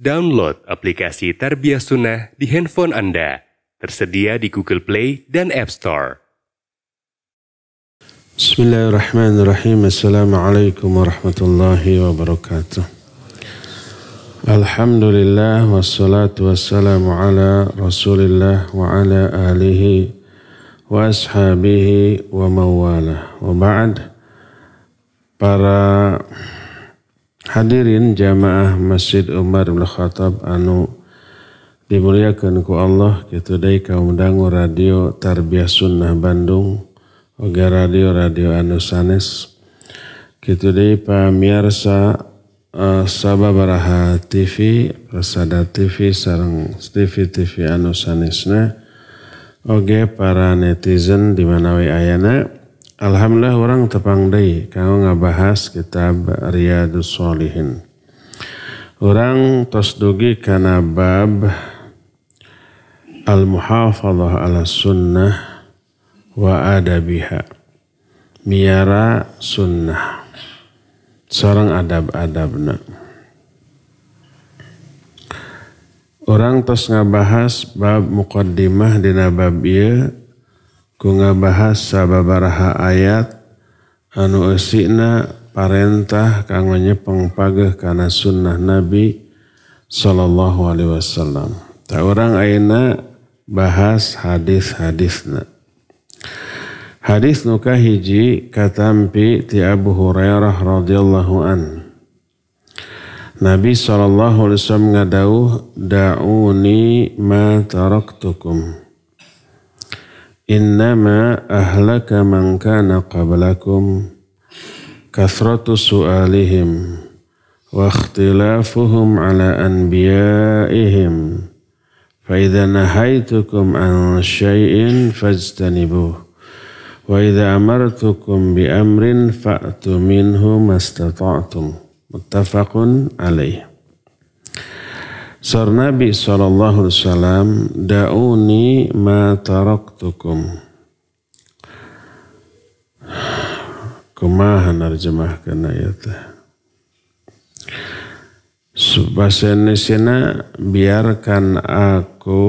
Download aplikasi Tarbiyah Sunnah di handphone Anda. Tersedia di Google Play dan App Store. Bismillahirrahmanirrahim. Assalamualaikum warahmatullahi wabarakatuh. Alhamdulillah wassalatu wassalamu ala rasulillah wa ala alihi wa ashabihi wa mawala. Wa ba'd para Hadirin jamaah Masjid Umar bin Khattab anu dimuliakan ku Allah kita dai kaum dangu radio Tarbiyah Sunnah Bandung oge radio radio anu sanes kita dai pamirsa uh, Sababaraha TV Persada TV sarang TV TV anu sanesna oge para netizen di mana we ayana Alhamdulillah orang terpandai kalau ngabahas kitab Riyadus Solihin. Orang tasdugi kana bab al-muhafadah ala sunnah wa adabiha. Miara sunnah. Seorang adab-adabna. Orang tos ngabahas bab muqaddimah dina bab iya ku ngabahas sababaraha ayat anu eusina parentah kanggo nyepeng pageh kana sunnah Nabi sallallahu alaihi wasallam. Ta orang ayeuna bahas hadis-hadisna. Hadis nuka hiji katampi ti Abu Hurairah radhiyallahu an. Nabi sallallahu alaihi wasallam ngadauh da'uni ma taraktukum. Innama ahlaka man kana qablakum kathratu su'alihim wa ikhtilafuhum ala anbiya'ihim fa idza nahaitukum an syai'in fajtanibuh wa idza amartukum bi amrin fa'tu minhu mastata'tum muttafaqun alaih Sar Nabi sallallahu alaihi wasallam dauni ma taraktukum. Kumaha narjemahkeun ieu teh? Bahasa biarkan aku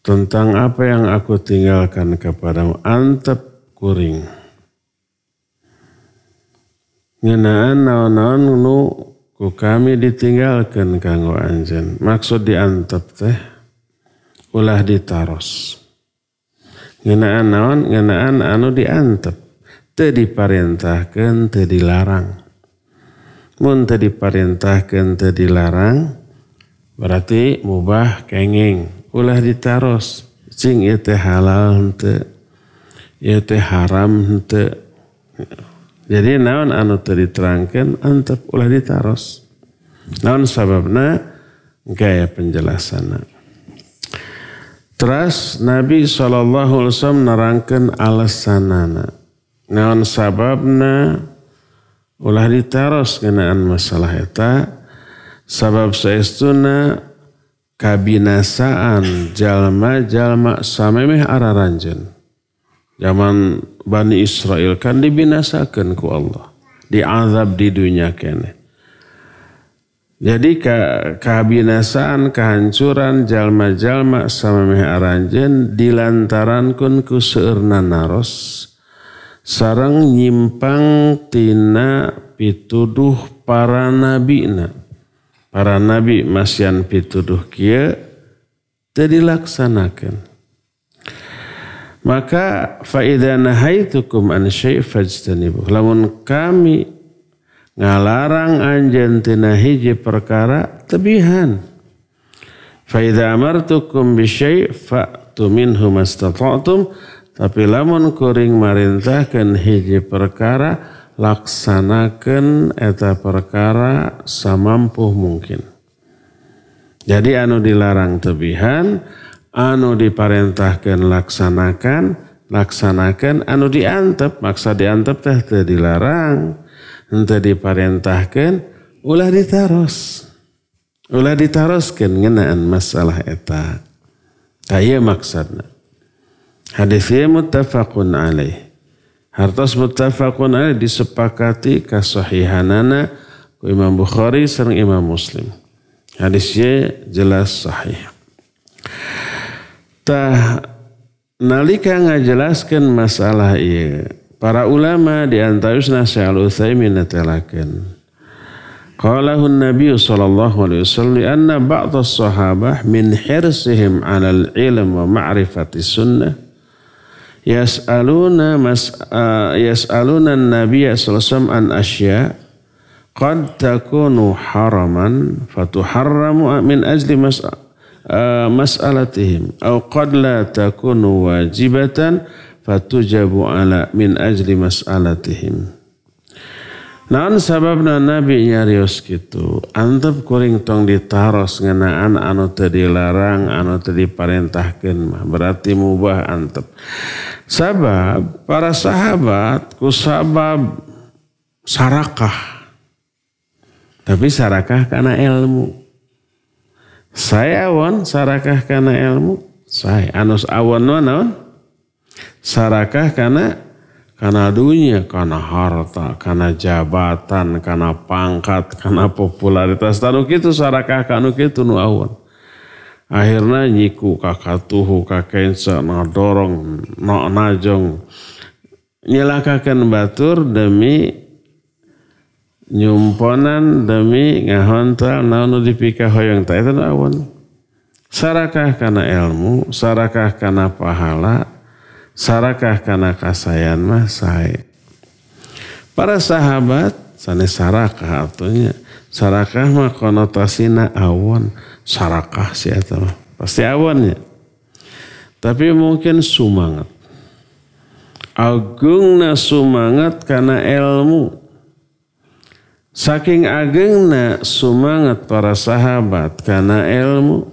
tentang apa yang aku tinggalkan kepadamu antep kuring ngenaan naon-naon nu ku kami ditinggalkan kanggo anjen maksud diantep teh ulah ditaros ngenaan naon ngenaan anu diantep teu diparintahkeun teu dilarang mun teu diparintahkeun teu dilarang berarti mubah kenging ulah ditaros cing ieu teh halal henteu ieu teh haram henteu jadi naon anu tadi terangkan antep ulah ditaros. Naon sababna gaya penjelasan. Terus Nabi SAW narangkan alasanana. Naon sababna ulah ditaros kenaan masalah eta. Sabab saestuna kabinasaan jalma-jalma samemeh araranjen. Zaman Bani Israel kan dibinasakan ku Allah. Diazab di dunia kene. Jadi ke, kebinasaan, kehancuran, jalma-jalma sama aranjen dilantaran kun ku naros. Sarang nyimpang tina pituduh para nabi na. Para nabi masyan pituduh kia tidak dilaksanakan. Maka faida nahaitukum an syai' fajtanibu. Lamun kami ngalarang anjen tina hiji perkara tebihan. Faida amartukum bi fa tumin humas mastata'tum. Tapi lamun kuring marintahkan hiji perkara laksanakan eta perkara samampuh mungkin. Jadi anu dilarang tebihan, anu diparentahkan laksanakan laksanakan anu diantep maksa diantep teh teu dilarang henteu diparentahkan ulah ditaros ulah ditaroskeun ngenaan masalah eta kaya nah, ieu maksudna hadis ieu muttafaqun alaih hartos muttafaqun alaih disepakati kasahihanana ku Imam Bukhari sareng Imam Muslim hadis ieu jelas sahih Tah nalika ngajelaskan masalah iya. Para ulama di antara Syekh Al-Utsaimin natelakeun. Qalahun Nabi sallallahu alaihi wasallam anna ba'd as-sahabah min hirsihim 'ala al-ilm wa ma'rifati sunnah yas'aluna mas uh, yas'aluna an-nabiy sallallahu alaihi wasallam an asya qad takunu haraman fatuharramu min ajli mas'al Eh, mas'alatihim au qad la takunu wajibatan fatujabu ala min ajli mas'alatihim Naon sababna Nabi nyarios kitu, antep kuring tong ditaros ngenaan anu teu dilarang, anu teu diparentahkeun mah, berarti mubah antep. Sabab para sahabat ku sabab sarakah. Tapi sarakah karena ilmu. Saya awon sarakah karena ilmu? Saya anus awon naon? Sarakah karena karena dunia, karena harta, karena jabatan, karena pangkat, karena popularitas. Tanu itu sarakah kanu itu nu awon. Akhirnya nyiku kakatuhu kakensa dorong nok najong. Nyelakakan batur demi nyumponan demi ngahontal naon dipika hoyong ta eta awon sarakah kana ilmu sarakah kana pahala sarakah kana kasayan mah sae para sahabat sanes sarakah artinya sarakah mah konotasina awon sarakah si eta mah pasti awonnya tapi mungkin sumangat agungna sumangat karena ilmu Saking agengna sumangat para sahabat karena ilmu.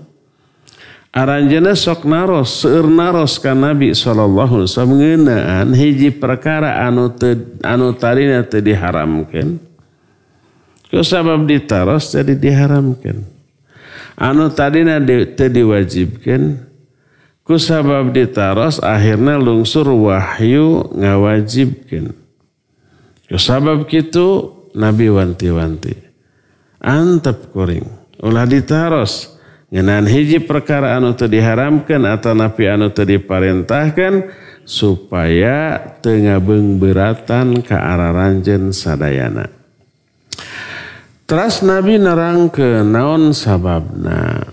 Aranjana sok naros, seueur naros ka Nabi saw. alaihi hiji perkara anu te, anu tarina teu diharamkan. Ku sabab ditaros jadi diharamkan. Anu tarina di, teu Kusabab ku sabab ditaros akhirnya lungsur wahyu ngawajibkan. Ku sabab kitu Nabi wanti-wanti. Antep kuring. Ulah ditaros. Ngenan hiji perkara anu diharamkan atau napi anu tadi diparintahkan supaya tengah beratan ke arah ranjen sadayana. Teras Nabi nerang ke naon sababna.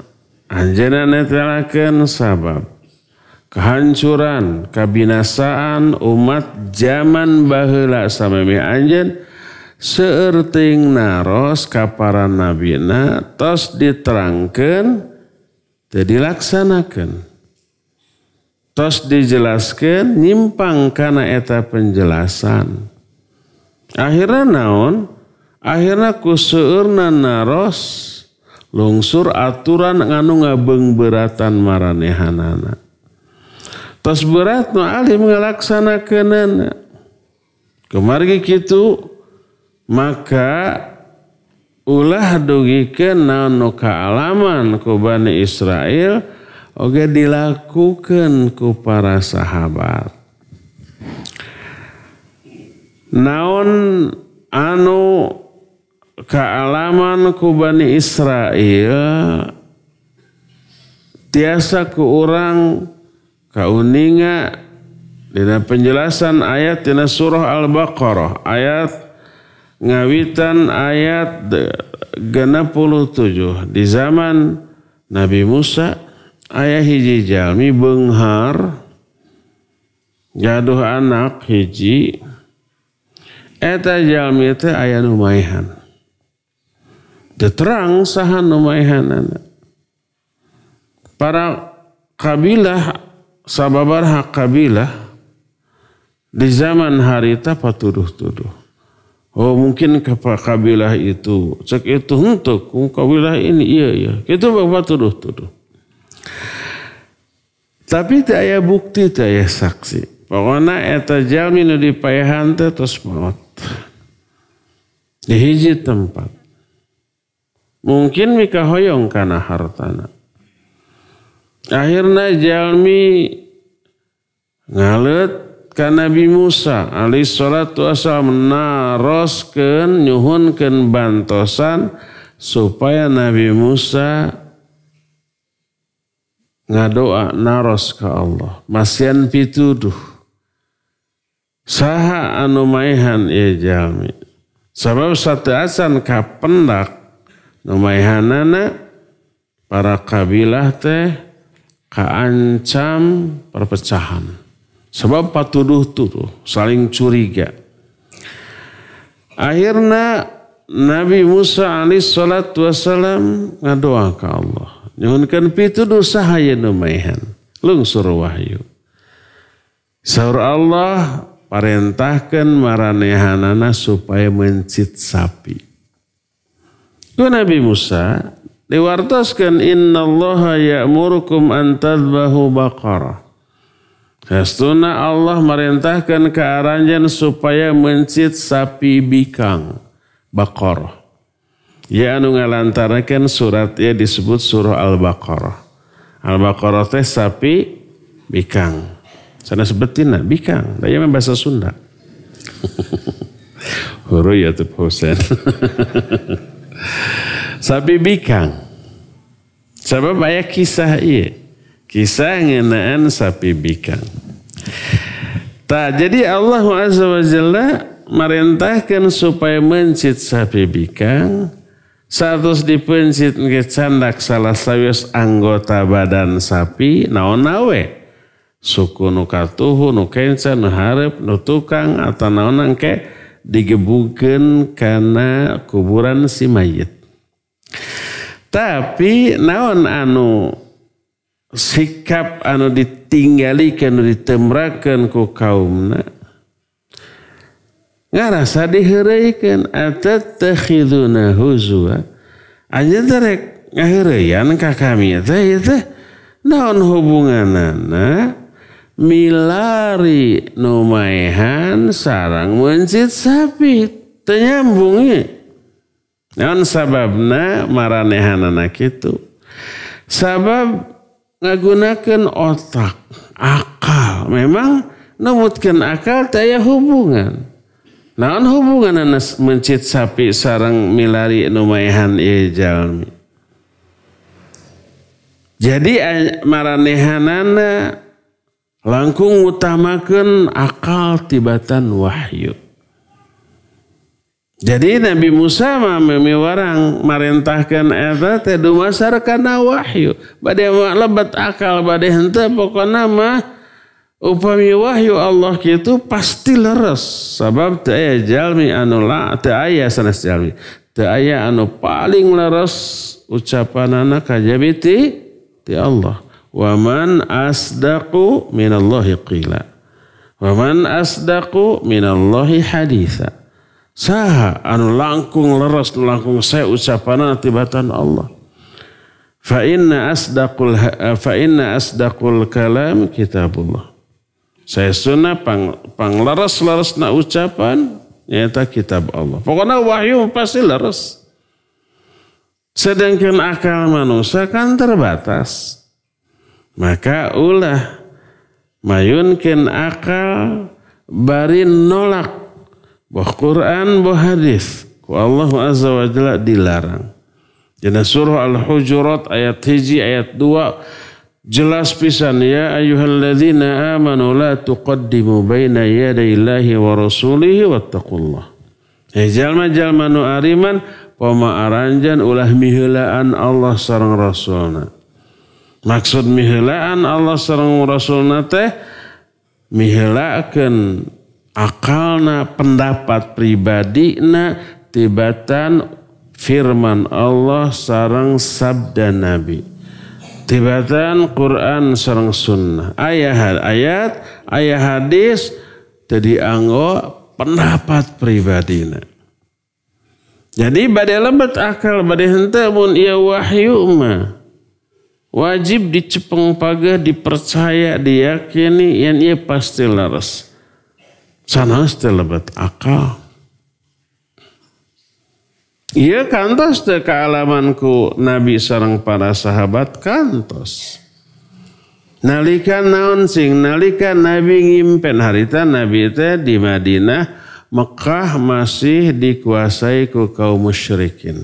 Anjena netelakan sabab kehancuran, kabinasaan umat zaman bahula samemi anjen seerting naros kaparan nabina tos diterangkan jadi laksanakan tos dijelaskan nyimpang karena eta penjelasan akhirnya naon akhirnya kuseurna naros lungsur aturan nganu ngabeng beratan maranehanana tos berat no alim melaksanakan kemargi gitu maka ulah dugi naon nu kaalaman ku Bani Israel oge dilakukan ku para sahabat naon anu kealaman ku Bani Israel tiasa ku orang kauninga dina penjelasan ayat dina surah Al-Baqarah ayat ngawitan ayat 67 di zaman Nabi Musa ayah hiji jalmi benghar jaduh anak hiji eta jalmi teh aya numaihan maehan terang sahan nu para kabilah sababar hak kabilah di zaman harita patuduh-tuduh Oh mungkin kabilah itu. Cek itu untuk kabilah ini. Iya, iya. Itu bapak tuduh-tuduh. Tapi tidak ada bukti, tidak ada saksi. Pokoknya eta jalmi nu dipayahan teh terus maut. Di hiji tempat. Mungkin mika hoyong kana hartana. Akhirnya jalmi ngalut Kan Nabi Musa alaih salatu wassalam narosken nyuhunkan bantosan supaya Nabi Musa ngadoa naros ke Allah. Masian pituduh. Saha anu maihan ya jami. Sebab satu asan kapendak numaihanana para kabilah teh kaancam perpecahan. Sebab patuduh turu saling curiga. Akhirnya Nabi Musa alaih salatu wassalam ngadoa ke Allah. Nyuhunkan pituduh sahaya numaihan. Lungsur wahyu. Saur Allah perintahkan maranehanana supaya mencit sapi. Itu Nabi Musa diwartaskan Inna allaha ya'murukum antadbahu bahu baqarah. Hastuna ya, Allah merintahkan ke aranjan supaya mencit sapi bikang. Bakor. Ya anu ngalantarakan surat ya disebut surah Al-Baqarah. Al-Baqarah teh sapi bikang. Sana sebetina bikang. Daya bahasa Sunda. Huru ya tuh Hussein. sapi bikang. Sebab ayah kisah iya. Kisah ngenaan sapi bikang. Nah, jadi Allah Azza wa Jalla merintahkan supaya mencit sapi bikang. Satu dipencit ngecandak salah sawius anggota badan sapi naon nawe. Suku nukatuhu nukenca nuharep nutukang atau naon ke digebukin karena kuburan si mayit. Tapi naon anu sikap anu ditinggalikan anu ditemrakan ku kaumna ngarasa diheraikan atattakhiduna huzwa anjeun rek ngahereuyan ka kami ya teh ya teh naon hubunganana milari numaihan sarang mencit sapi tenyambungnya naon sababna maranehanana kitu sabab ngagunakan otak, akal. Memang nemutkan akal daya hubungan. Naon hubungan anas mencit sapi sarang milari numaihan ieu jalmi. Jadi eh, maranehanana langkung utamakan akal tibatan wahyu. Jadi Nabi Musa memi warang merintahkan eta teh dumasar kana wahyu. Bade lebat akal bade henteu pokona mah upami wahyu Allah kitu pasti leres. Sabab teu aya jalmi anu la teu aya sanes jalmi. Teu aya anu paling leres ucapanana kajabi ti ti Allah. Waman asdaqu minallahi qila. Waman asdaqu minallahi haditha. Saha anu langkung leres langkung saya ucapan anu, tibatan Allah. Fa inna asdaqul fa inna asdaqul kalam kitabullah. Saya sunnah pang, pang leres leres nak ucapan nyata kitab Allah. Pokoknya wahyu pasti leres. Sedangkan akal manusia kan terbatas. Maka ulah mayunkin akal bari nolak Bah Quran, bah hadis. Ku Allah Azza wa Jalla dilarang. Jadi surah Al-Hujurat ayat hiji ayat dua jelas pisan ya ayyuhalladzina amanu la tuqaddimu baina yadayillahi wa rasulihi wattaqullah. Ya jalma jalma nu ariman poma aranjan ulah mihilaan Allah sareng rasulna. Maksud mihilaan Allah sareng rasulna teh miheulakeun akalna pendapat pribadi na tibatan firman Allah sarang sabda Nabi. Tibatan Quran sarang sunnah. Ayat ayat, ayat hadis jadi anggo pendapat pribadi na Jadi badai lebat akal, badai hente mun ia wahyu ma. Wajib dicepeng pagah dipercaya, diyakini, yang ia pasti laras. Sanas lebat akal. Iya kantos de kealamanku Nabi sarang para sahabat kantos. Nalika naon sing nalika Nabi ngimpen harita Nabi teh di Madinah Mekah masih dikuasai ku kaum musyrikin.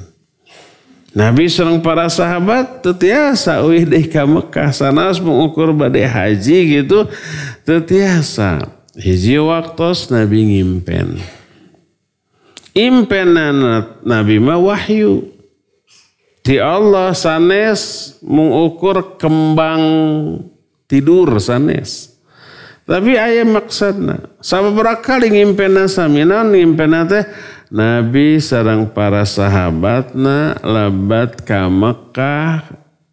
Nabi sarang para sahabat tetiasa wih deh ke Mekah sana mengukur badai haji gitu tetiasa. Hiji waktos Nabi ngimpen. Impenan Nabi mah wahyu. Di Allah sanes mengukur kembang tidur sanes. Tapi ayat maksudnya. berapa kali ngimpena samina ngimpena nate Nabi sarang para sahabatna labat ke Mekah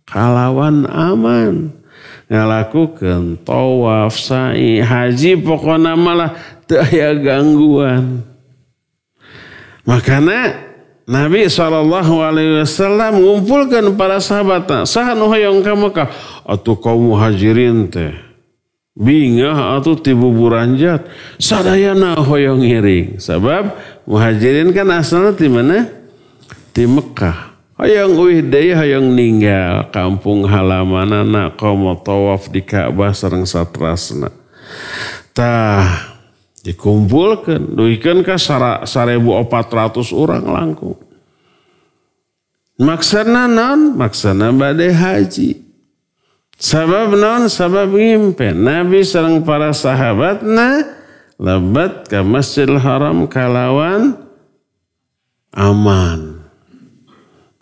kalawan aman ngalakukan tawaf, sa'i, haji pokoknya malah daya gangguan. Makanya Nabi SAW mengumpulkan para sahabatnya. Sahan yang kamu Mekah. atau kamu muhajirin teh. Bingah atau tibu buranjat. Sadayana hoyong ngiring. Sebab muhajirin kan asalnya di mana? Di Mekah. Hayang wihday hayang ninggal kampung halaman anak komo tawaf di Ka'bah sareng satrasna. Tah dikumpulkan duikan ka sara, 1400 orang langkung. Maksana non, maksana badai haji. Sabab non, sabab ngimpen. Nabi serang para sahabatna lebat ke masjid Haram kalawan aman.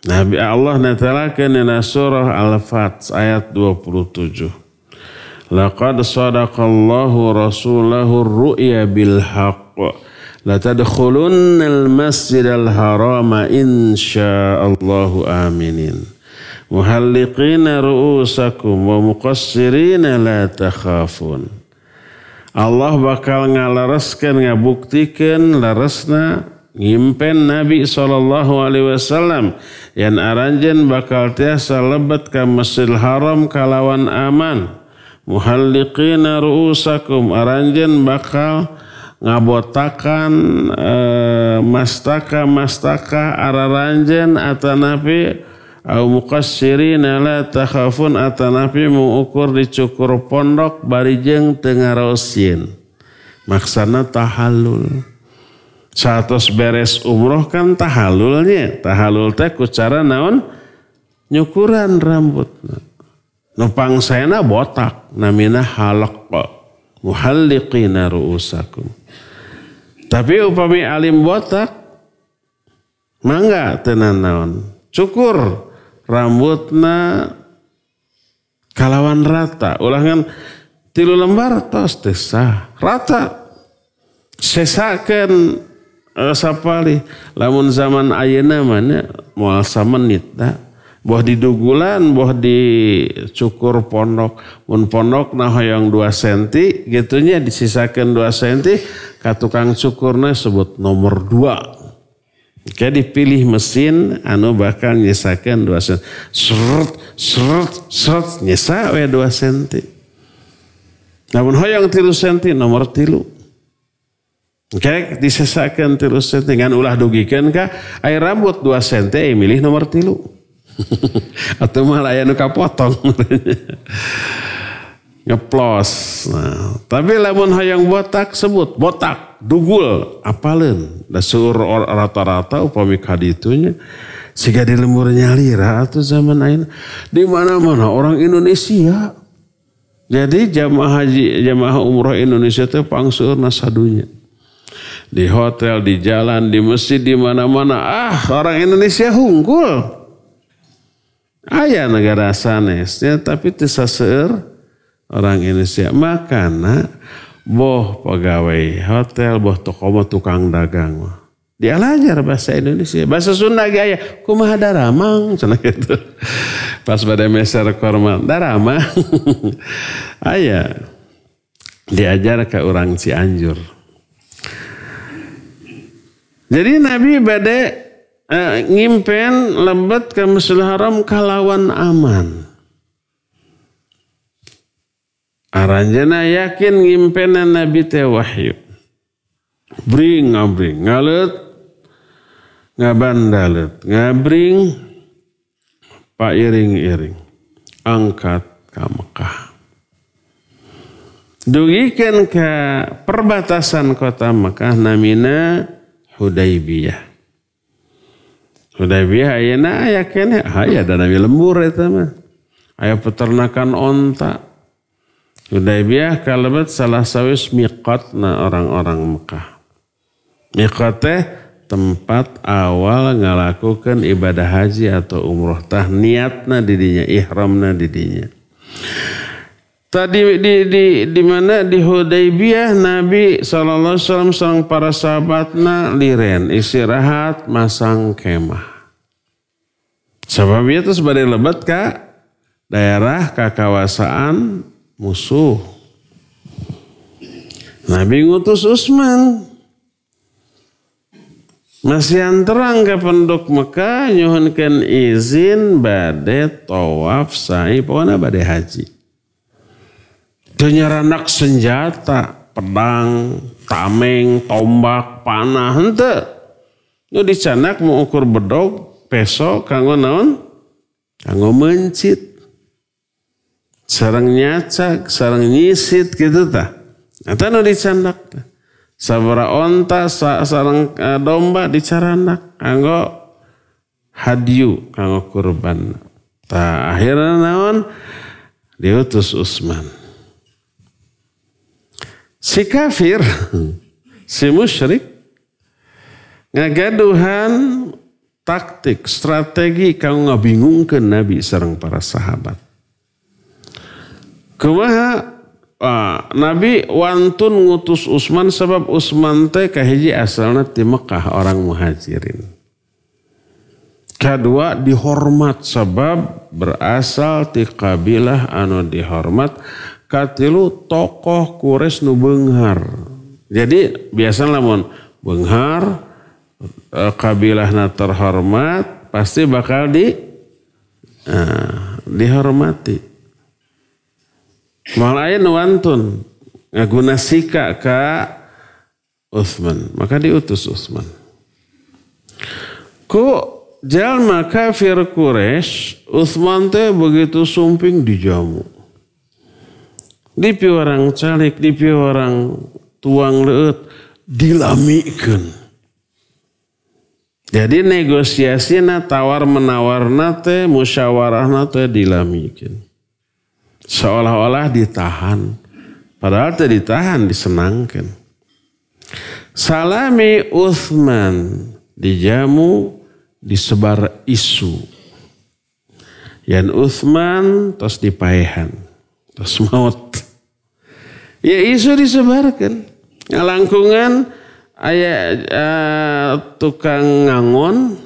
Nabi Allah natalakan dalam surah al fatih ayat 27. Laqad sadaqallahu rasulahu ru'ya bil haqq. La tadkhulunna al-masjid al-harama insya'allahu aminin. Muhalliqina ru'usakum wa muqassirina la takhafun. Allah bakal ngalareskan ngabuktikan laresna Ngimpen Nabi sallallahu alaihi wasallam yang aranjen bakal tiasa lebet ke Masjidil Haram kalawan aman. Muhalliqina ru'usakum aranjen bakal ngabotakan e, eh, mastaka mastaka araranjen atanapi au muqassirina la takhafun atanapi muukur dicukur pondok barijeng tengah rosin. maksana tahalul. Satos beres umroh kan tahalulnya. Tahalul teh cara naon nyukuran rambut. Nupang sayana botak namina halakko. Muhalliqina ru'usakum. Tapi upami alim botak mangga tenan naon. Cukur rambutna kalawan rata. Ulangan tilu lembar tos desa. Rata. Sesakan sapali lamun zaman ayeuna mana moal samenit da boh di dugulan boh di cukur pondok mun pondok nah hoyong 2 senti gitunya disisakan dua senti ka tukang cukurna sebut nomor dua, kayak dipilih mesin anu bakal nyesakan dua senti serut, serut, serut, nyisa we dua senti namun hoyang tilu senti nomor tilu okay, disesakan terus dengan ulah dugikan kah air rambut dua senti eh, milih nomor tilu. Atau malah ayah nuka potong. Ngeplos. Nah, tapi lamun hayang botak sebut botak dugul apalin. Dasur nah, sur rata-rata upami kaditunya. sehingga di lembur nyalir atau zaman lain. Di mana-mana orang Indonesia. Jadi jamaah haji, jamaah umroh Indonesia itu pangsur nasadunya di hotel, di jalan, di masjid, di mana-mana. Ah, orang Indonesia hunggul. Ayah negara sanesnya, tapi tisaseur orang Indonesia. Makana boh pegawai hotel, boh toko tukang dagang. Dia belajar bahasa Indonesia. Bahasa Sunda gaya. Kumaha daramang. Cana gitu. Pas pada meser korma. Daramang. Ayah. Diajar ke orang Cianjur. Jadi Nabi badai uh, ngimpen lebat ke Masjidil Haram kalawan aman. Aranjana yakin ngimpenan Nabi teh wahyu. Bring ngabring ngalet ngabandalet ngabring pak iring-iring angkat ke Mekah. Dugikan ke perbatasan kota Mekah namina Hudaybiyah. Hudaybiyah na ayah kene ayah dan nabi lembur itu mah. ayah peternakan onta. Hudaybiyah kalebet salah sawis na orang-orang Mekah. Miqat teh tempat awal ngalakukan ibadah haji atau umroh tah niat na didinya ihram na didinya. Tadi di di di mana di Hudaybiyah Nabi saw. alaihi wasallam para sahabatna liren istirahat masang kemah. Sebab itu sebagai lebat ke daerah ka kawasaan musuh. Nabi ngutus Usman masih terang ke penduduk Mekah nyuhunkan izin badai tawaf sa'i pokoknya badai haji. Denyaranak senjata, pedang, tameng, tombak, panah, hente. Nu dicanak mau ukur bedog, peso, kanggo naon? Kanggo mencit. Sarang nyacak, sarang nyisit gitu ta. Nanti nu di tah. Sabara onta, sa, sarang e, domba di dicaranak. Kanggo hadyu, kanggo kurban. ta akhirnya naon? Diutus Usman. Si kafir, si musyrik, ngagaduhan taktik, strategi kau ngabingungkan Nabi serang para sahabat. Kumaha ah, Nabi wantun ngutus Usman sebab Usman teh kahiji asalnya di Mekah orang muhajirin. Kedua dihormat sebab berasal di kabilah anu dihormat katilu tokoh kures nu benghar. Jadi lah lamun benghar kabilah eh, kabilahna terhormat pasti bakal di eh, dihormati. Mal aya ngguna wantun ngaguna sika ka Utsman, maka diutus Utsman. Ku jalma kafir Quraisy, Uthman teh begitu sumping dijamu. Dipi orang calik, dipi orang tuang leut, dilamikan. Jadi negosiasi na tawar menawar nate musyawarah nate dilamikan. Seolah-olah ditahan. Padahal tidak ditahan, disenangkan. Salami Uthman dijamu disebar isu. yang Uthman terus dipayahan. Terus maut Ya isu disebarkan. Langkungan ayah eh, uh, tukang ngangon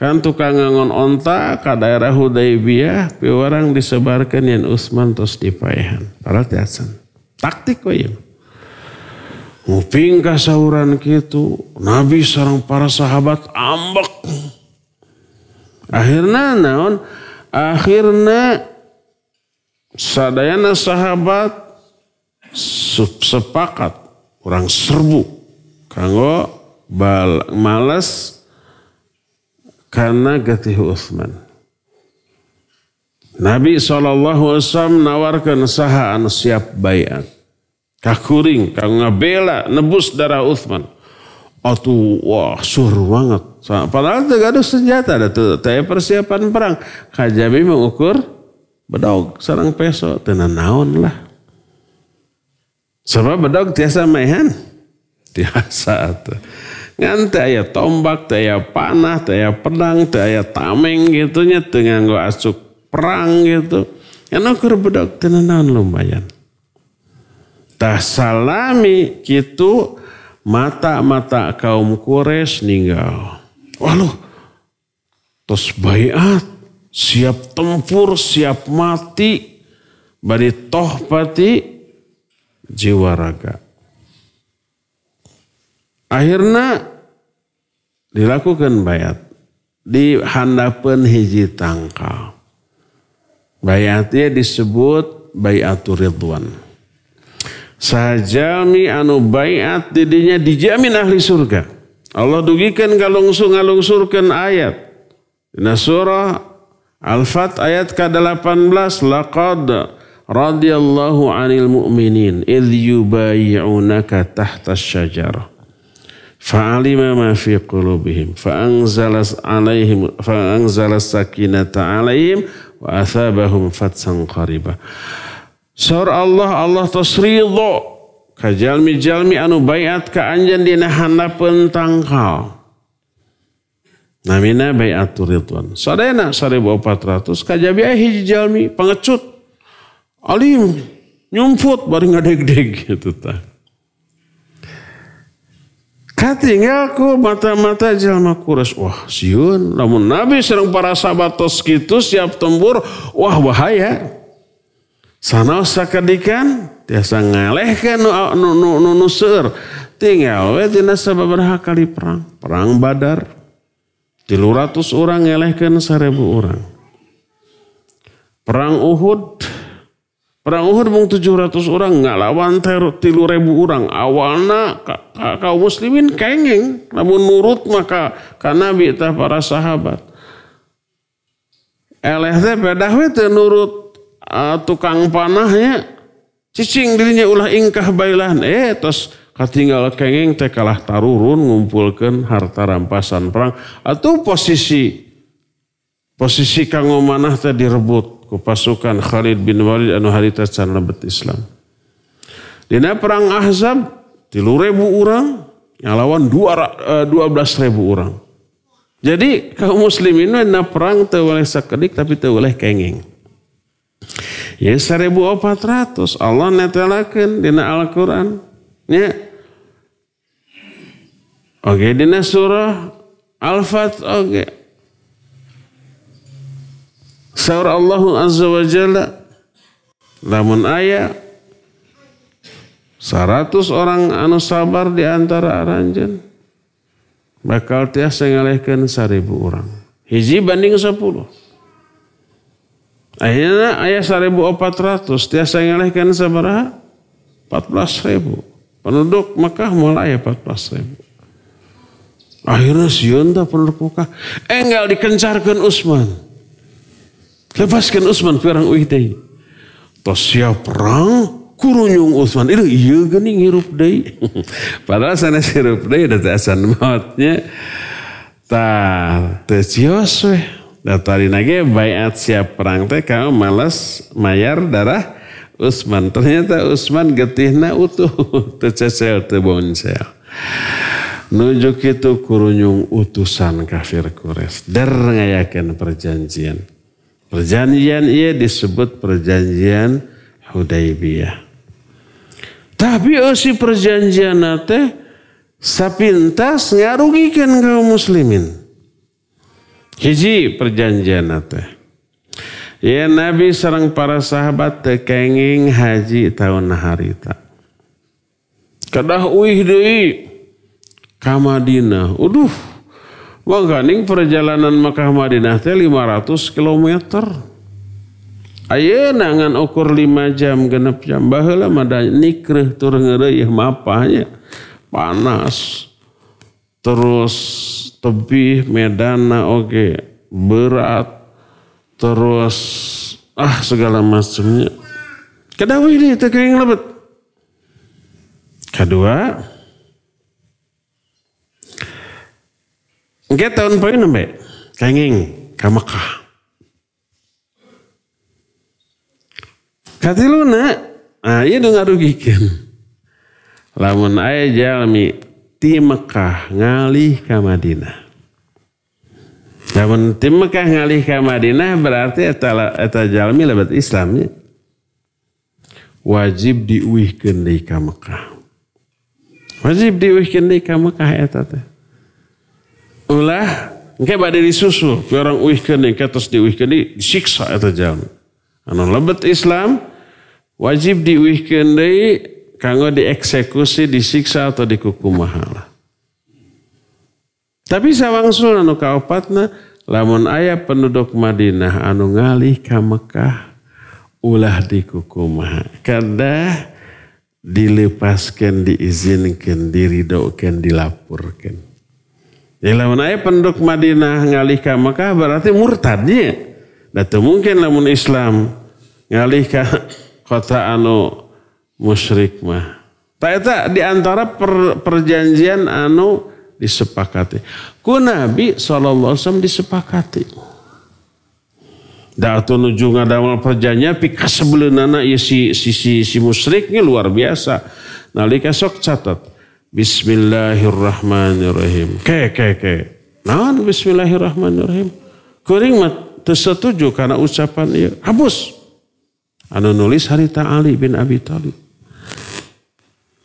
kan tukang ngangon onta ke daerah Hudaybiyah piwarang disebarkan yang Usman terus dipayahan. Para tiasan. Taktik kau Nguping kasauran gitu. Nabi seorang para sahabat ambek. Akhirnya naon? Akhirnya sadayana sahabat sepakat orang serbu kanggo bal malas karena getih Uthman. Nabi SAW nawarkan sahaan siap bayat. Kakuring, kang ngabela, nebus darah Uthman. Atuh, wah, sur banget. Padahal tidak ada senjata, ada Tapi persiapan perang. Kajabi mengukur bedog, sarang peso, tenan naon lah. Sebab bedog tiasa mehen. Tiasa tuh. Ngan ya tombak, teh aya panah, teh aya pedang, teh aya tameng gitu nya Dengan asuk perang gitu. yang keur bedog teu lumayan. Tah salami gitu mata-mata kaum kores ninggal. Waluh. terus bayat, siap tempur, siap mati, bari toh pati jiwa raga. Akhirnya dilakukan bayat di handapan hiji tangkal. Bayatnya disebut bayatur ridwan. Sajami anu bayat didinya dijamin ahli surga. Allah dugikan kalungsung galungsurkan ayat. Dina surah Al-Fat ayat ke-18 laqad radhiyallahu anil mu'minin idh yubayyi'unaka tahta syajarah fa'alima ma fi qulubihim fa'anzalas alaihim fa'anzalas sakinata alaihim wa athabahum fatsan qariba sur Allah Allah tasridu ridho kajalmi jalmi anu bayat ka anjen dina handapeun tangkal Namina bayatur ridwan. Sadayana 1400 kajabi ahi jalmi pengecut Alim, nyumput bari ngadeg-deg gitu ta. Katinggal ya, ku mata-mata jama kuras. Wah siun. Namun Nabi serang para sahabat tos gitu siap tempur. Wah bahaya. Sana sakadikan. Tiasa ngalehkan nu, nu, nu, nu, nu seur. Tinggal we tina sababaraha kali perang. Perang badar. Tiluratus orang ngelehkan seribu orang. Perang Uhud Perang Uhud mung 700 orang nggak lawan teror tilu ribu orang. Awalna ka, ka, kaum muslimin kengeng. Namun nurut maka karena Nabi para sahabat. Eleh teh pedah we nurut uh, tukang panahnya. Cicing dirinya ulah ingkah bailan. Eh terus katinggal kengeng teh kalah tarurun ngumpulkan harta rampasan perang. Atau posisi posisi kang manah teh direbut ku pasukan Khalid bin Walid anu harita can lebet Islam. Dina perang Ahzab tilu ribu orang yang lawan dua, eh, belas ribu orang. Jadi kaum muslimin anu na perang teu oleh sakedik tapi teu oleh kenging. Ya 1400 Allah netelakeun dina Al-Qur'an Ya. Oke okay, dina surah Al-Fat oke okay. Saur Allah Azza wa Jalla Namun ayah 100 orang anu sabar di antara aranjen bakal tiasa ngalehkan seribu orang. Hiji banding 10. Akhirnya ayah seribu empat ratus tiasa ngalehkan sabaraha empat belas ribu. Penduduk Mekah mulai empat belas ribu. Akhirnya siun penduduk Mekah enggal dikencarkan Usman. Lepaskan Utsman perang uidai. Tos siap perang kurunyung Utsman itu iya gini ngirup deui. Padahal sana sirup deui ada tasan mautnya. Ta teu cios we. tadi nage bayat siap perang teh kamu malas mayar darah Utsman. Ternyata Utsman getihna utuh teu tebonsel. nunjuk Nujuk itu kurunyung utusan kafir kures. Der ngayakan perjanjian. Perjanjian ia disebut perjanjian Hudaybiyah. Tapi si perjanjian nate sapintas ngarugikan kaum muslimin. Hiji perjanjian nate. Ya Nabi serang para sahabat tekenging haji tahun harita. Kedah uih deui Kamadina. Uduh, Wah perjalanan Makkah Madinah teh 500 km. aye nangan ukur 5 jam genep jam baheula mah nikreuh tur ngeureuy mapahnya. Panas. Terus tebih medana oge berat. Terus ah segala macamnya. kedua ini teu lebet. Kedua, Ngeton po poin naman. Kenging, Kati Katilu na, ah, iya dong arugikan. Lamun ayah jalmi, tim Mekah ngalih ke Madinah. Lamun tim Mekah ngalih ke Madinah berarti etala, eta jalmi lebat Islamnya. Wajib diuihkan di ke Mekah. Wajib diuihkan di ke Mekah eta teh ulah engke bade susu, ke orang yang kertas tos di siksa atau jam. anu lebet Islam wajib diuihkeun di, kanggo dieksekusi disiksa atau dikukum mahal. tapi sawangsul anu kaopatna lamun ayah penduduk Madinah anu ngalih ke Mekah ulah dikukum mahal. kadah dilepaskan diizinkan diridokkan dilaporkan. Jadi ya, lamun penduk penduduk Madinah ngalih ke Mekah berarti murtadnya. Dan teu mungkin lamun Islam ngalih ke kota anu musyrik mah. Tak eta di antara per, perjanjian anu disepakati. Ku Nabi saw disepakati. Dan itu nuju ngadamal perjanjian pi anak ieu si si si, si musyriknya luar biasa. Nalika sok catat. Bismillahirrahmanirrahim. Ke ke ke. Nah, bismillahirrahmanirrahim. Kuring mat tersetuju karena ucapan ieu. Hapus. Anu nulis harita Ali bin Abi Thalib.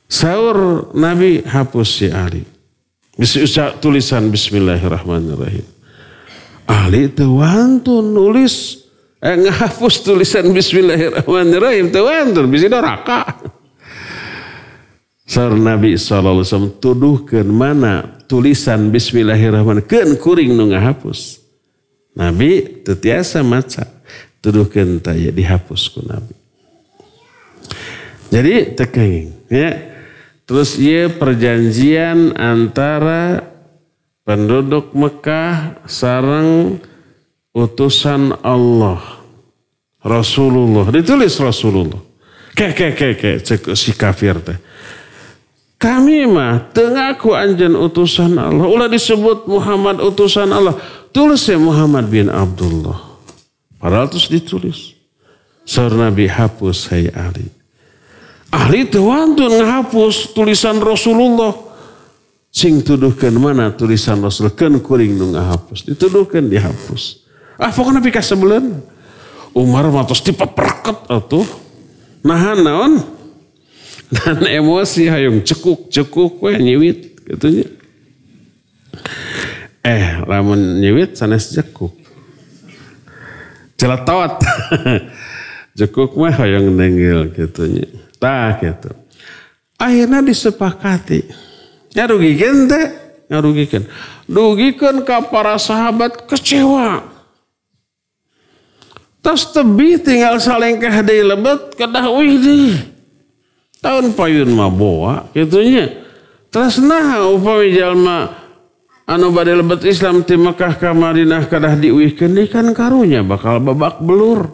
Saur Nabi hapus si Ali. Bisa tulisan bismillahirrahmanirrahim. Ali teu nulis eh ngahapus tulisan bismillahirrahmanirrahim teu wantun Bisa doraka. Sar Nabi SAW tuduhkan mana tulisan Bismillahirrahmanirrahim. Ken kuring nu ngahapus. Nabi tetiasa maca. Tuduhkan taya dihapus ku Nabi. Jadi tekenging. Ya. Terus ia perjanjian antara penduduk Mekah sarang utusan Allah. Rasulullah. Ditulis Rasulullah. Kek, kek, kek, kek. Cek si kafir teh. Kami mah tengaku anjan utusan Allah. Ulah disebut Muhammad utusan Allah. Tulis ya Muhammad bin Abdullah. Padahal terus ditulis. Sur Nabi hapus hai Ali. Ahli tewantun ngapus tulisan Rasulullah. Sing tuduhkan mana tulisan Rasul. Ken kuring nu hapus. Dituduhkan dihapus. Ah pokoknya Nabi kasebelen. Umar matos tipe perket atuh. Nahan naon dan emosi hayung cekuk cekuk kue nyiwit gitu eh lamun nyiwit sanes cekuk jeletot cekuk mah hayung nenggil gitu tah gitu akhirnya disepakati nyarugikan teh nyarugikan dugikan ke para sahabat kecewa terus tebih tinggal saling kehadir lebet kedah wih tahun payun maboa itunya terus nah upami jalma anu badai lebet Islam ti Mekah ka Madinah kadah diuihkeun kan karunya bakal babak belur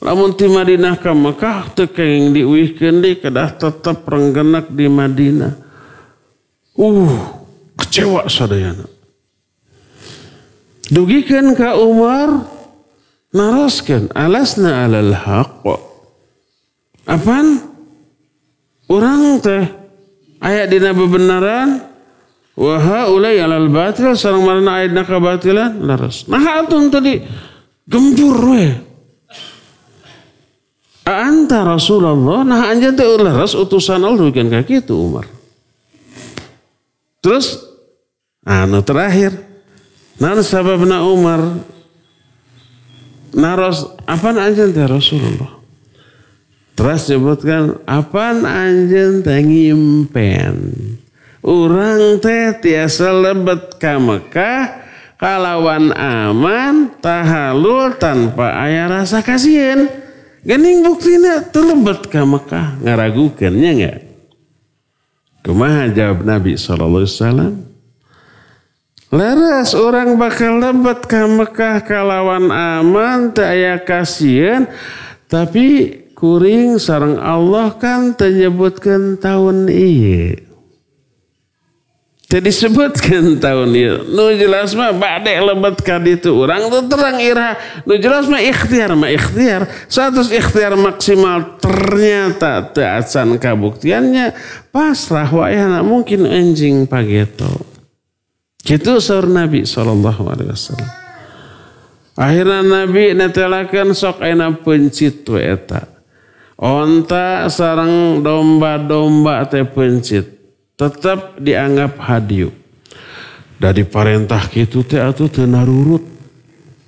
lamun ti Madinah ka Mekah teu keng diuihkeun deui kadah tetep renggenak di Madinah uh kecewa sadayana dugikan ka Umar naraskan alasna alal haqq apaan Orang teh ayat dina benaran wahai ulai alal batil sarang marana ayat naka batilan laras. Nah antum tadi gempur we. Anta Rasulullah nah anja teh laras utusan Allah bukan kaki itu Umar. Terus anu terakhir nan sababna Umar naros apa anjeun teh Rasulullah Terus sebutkan apaan anjen tengimpen. Urang teh tiasa lebet ka Mekah kalawan aman tahalul tanpa ayah rasa kasihan. Gening buktinya terlebet ke Mekah ngaragukannya enggak? kuma jawab Nabi saw alaihi Leres orang bakal lebat ke Mekah kalawan aman tak ayah kasihan tapi kuring sarang Allah kan menyebutkan tahun iya jadi sebutkan tahun iya nu jelas mah badai lebat kadi itu orang tu terang ira nu jelas mah ikhtiar mah ikhtiar satu ikhtiar maksimal ternyata teasan kabuktiannya pasrah nak mungkin anjing pageto gitu sahur Nabi saw. akhirnya Nabi netelakan sok enak pencit etak. Onta sarang domba-domba teh pencit tetap dianggap hadiu. Dari parentah kitu teh atuh teu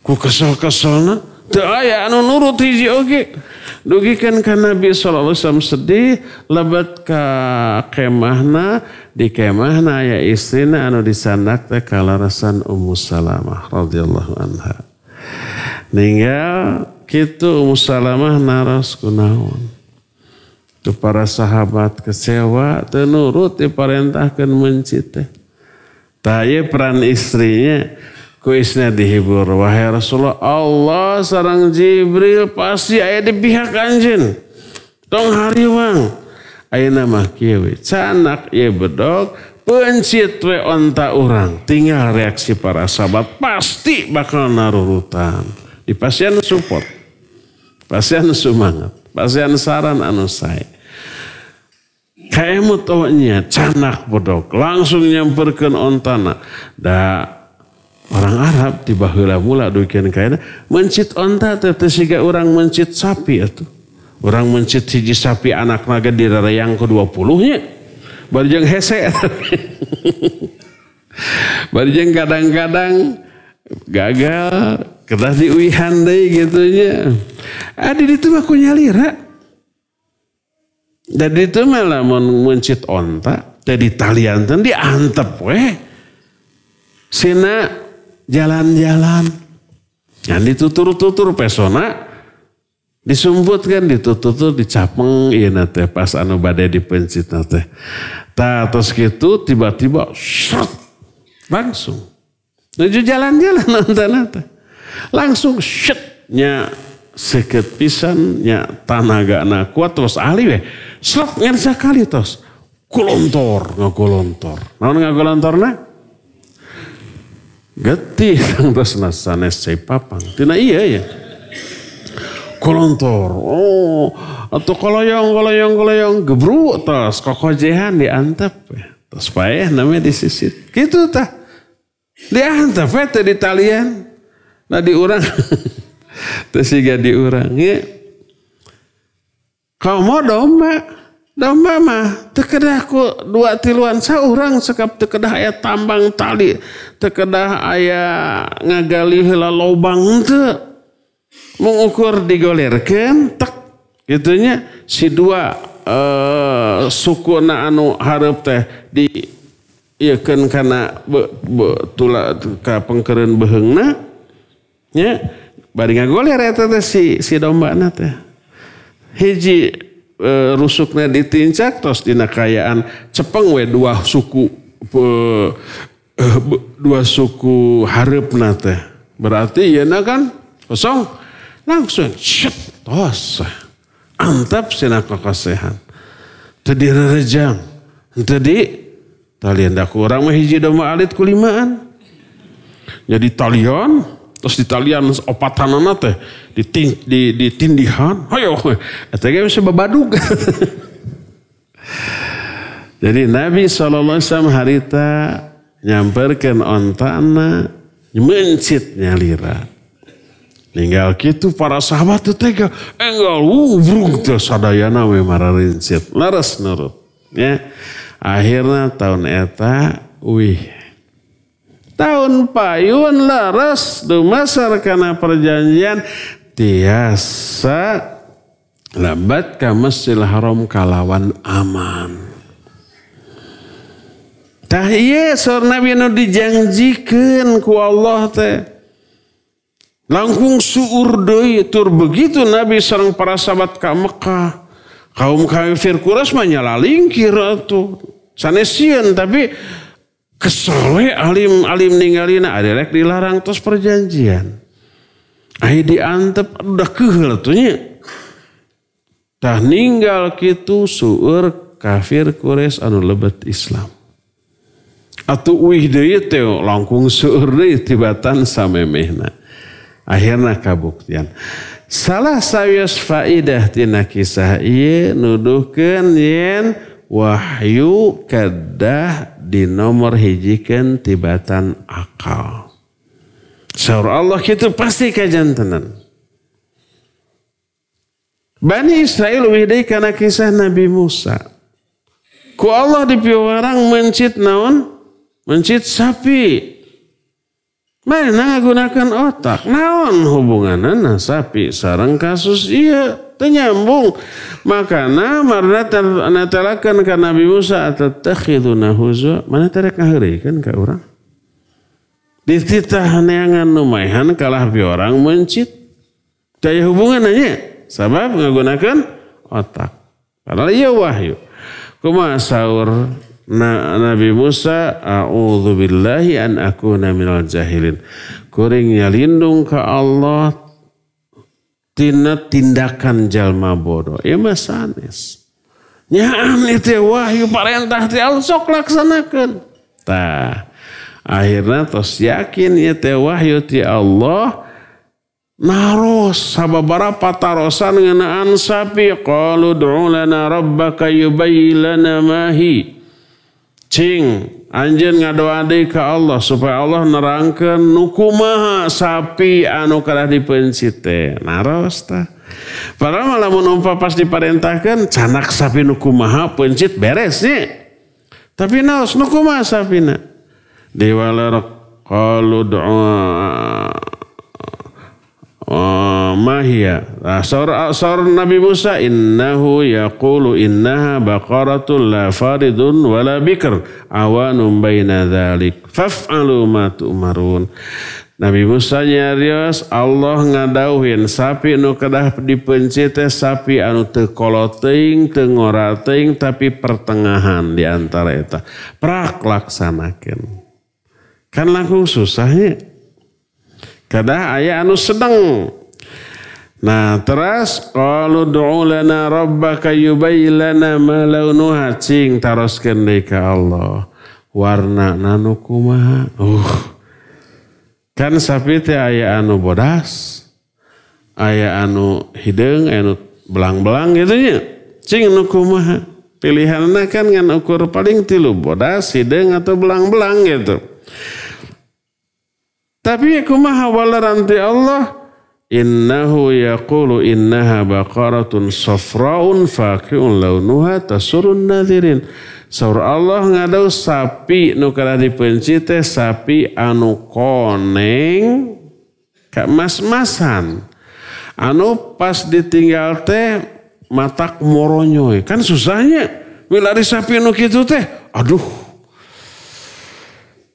Ku kesel-keselna teu ayah anu nurut hiji oge. Dugikeun kan Nabi saw sedih lebat ke kemahna di kemahna ya istrina anu disandak teh kalarasan Ummu Salamah radhiyallahu anha. Ninggal kitu Ummu Salamah naras kunaon. Tu para sahabat kecewa tenurut nurut diparentahkeun menci teh. Taye iya peran istrinya ku isna dihibur wahai Rasulullah Allah sarang Jibril pasti aya di pihak anjeun. Tong hariwang. Ayeuna mah kieu we. Canak ye bedog pencit we onta urang. Tinggal reaksi para sahabat pasti bakal narurutan di pasien anu support. Pasien anu semangat. Pasien anu saran anu saya. Kayak nya, canak bodok. Langsung nyamperkan ontana. Da orang Arab tiba bahula mula dukian kayaknya Mencit onta tetes sehingga orang mencit sapi itu. Orang mencit hiji sapi anak naga di yang ke dua puluhnya. jeng hese. jeng kadang-kadang gagal kita diuihan deh gitu nya. Adi ah, itu mah kunyalira. Dan itu malah mencit onta. Jadi talian di antep, weh. Sina jalan-jalan. Yang nah, ditutur-tutur pesona. Disumput kan ditutur-tutur dicapeng. Iya nate pas anu badai dipencit nate. Ta terus gitu tiba-tiba. Langsung. Nuju jalan-jalan nanti-nanti. Langsung shitnya seket pisannya tanaga na kuat terus alih weh. Slot ngerja kali terus. Kulontor, namun Naon ngagolontor na? Getih terus nasanes papang Tina iya ya. Kulontor. Oh, atau koloyong, koloyong, koloyong. Gebru terus kokojehan diantep. Terus payah namanya disisit. Gitu tah. Diantep ya di talian. Nah diurang. Terus juga diurangnya. Kau mau domba. Domba mah tekedah ku dua tiluan urang sekap tekedah ayah tambang tali. Tekedah ayah ngagali hela lobang tuh. Mengukur digolirkan. Tak. Gitunya si dua eh, suku na anu harap teh di kan karena be, be, tula, ka pengkeren behengna Ya, bari ngagoler eta ya, teh si si domba teh. Hiji e, rusukna ditincak terus dina kayaan cepeng we dua suku e, e, dua suku hareupna teh. Berarti yeuna kan kosong langsung syut tos antap sina jadi Tadi rejang, tadi talian dah kurang mah hiji domba alit kulimaan. Jadi talian Terus di talian opatanana teh ditin, di, tindihan, ayo, eta ge bisa babaduk. Jadi Nabi SAW harita nyamperkan ontana mencitnya lira. Ninggal gitu para sahabat itu tega. Enggal wubrung tuh sadayana we mararincit Laras nurut. Ya. Akhirnya tahun eta wih Tahun payun laras dumasar karena perjanjian tiasa labat ke haram kalawan aman. Tah iya sur Nabi nu dijanjikan ku Allah teh. Langkung suur doi tur begitu Nabi sarang para sahabat ka Mekah. Kaum kafir kuras menyala lingkir atuh. Sanesian tapi kesel alim alim alim ada adelek dilarang terus perjanjian ayo diantep udah kehel tuhnya dah ninggal gitu suur kafir kures anu lebet Islam atau uih deui teh langkung suur deh tibatan samemehna akhirnya kabuktian salah sawios faidah tina kisah ieu nuduhkan yen wahyu kedah di nomor hijikan tibatan akal. Saur Allah kita pasti kajantanan. Bani Israel widai karena kisah Nabi Musa. Ku Allah di piwarang mencit naon? Mencit sapi. Mana gunakan otak. Naon hubunganana sapi sarang kasus iya. Itu nyambung. Makana marna natalakan ka Nabi Musa atattakhiduna huzwa. Mana tarik ngaheureukeun ka urang? Di neangan anu numaihan kalah bi orang mencit. Daya hubungan nya sabab menggunakan otak. Padahal iya wahyu. Kuma saur na, Nabi Musa a'udzubillahi an akuna minal jahilin. Kuringnya lindung ka Allah tina tindakan jalma bodoh. Ya mas sanes. Nyaan itu ya, wahyu parentah di ya, Allah sok laksanakan. Tah. Akhirnya terus yakin ya teh wahyu ti ya, Allah naros sababara patarosan ngenaan sapi qalu du'u lana rabbaka yubayyi lana mahi Cing, anjir ngadoade ke Allah supaya Allah nerangkan nukumaha sapi anu kalah dipencit teh. Naros tah. Padahal lamun pas diparentahkan canak sapi nukumaha pencit nih. Tapi naos nukumaha sapina. Diwaler qalu du'a Oh, ah, mahia. Asar ah, asar ah, Nabi Musa innahu yaqulu innaha baqaratul la faridun wala bikr awanum baina dzalik faf'alu ma tu'marun. Nabi Musa nyarios Allah ngadauhin sapi nu kedah dipenci teh sapi anu teu koloteing teu ngorateing tapi pertengahan di antara eta. Prak laksanakeun. Kan langsung susahnya. Kadah ayah anu sedang. Nah terus kalau doa lana kayu bayi lana malau cing taros deui ka Allah. Warna nanu kumaha? Uh. Kan sapi teh ayah anu bodas, ayah anu hideng anu belang-belang gitu nya. Cing nu kumaha? Pilihanna kan ngan ukur paling tilu bodas, hideng atau belang-belang gitu. Tapi kumaha Wala ti Allah innahu yaqulu innaha baqaratun safraun faqiun launuha tasurun nadhirin. Saur Allah ngadau sapi nu kada dipenci teh sapi anu koneng ka mas-masan. Anu pas ditinggal teh matak moronyoy. Kan susahnya milari sapi anu kitu teh. Aduh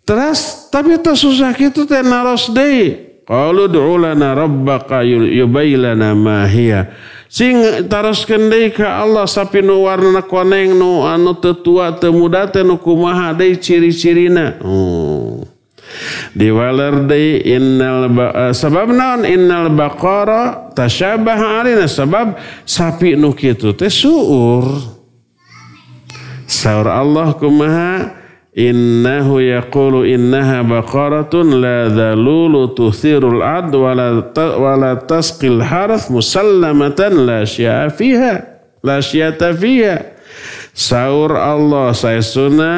Terus tapi ta susah kitu teh naros deui. Qalu du'u lana rabbaka yubailana ma hiya. Sing taroskeun deui ka Allah sapi nu warna koneng nu anu tetua tua teu teh nu kumaha deui ciri-cirina. Hmm. Diwaler deui innal ba eh, sabab naon innal baqara tasyabaha alina sabab sapi nu kitu teh suur. Saur Allah kumaha? Innahu yaqulu innaha baqaratun la dhalulu tuthirul ad wa la, ta, tasqil harf musallamatan la fiha la syi'ata fiha. Saur Allah saya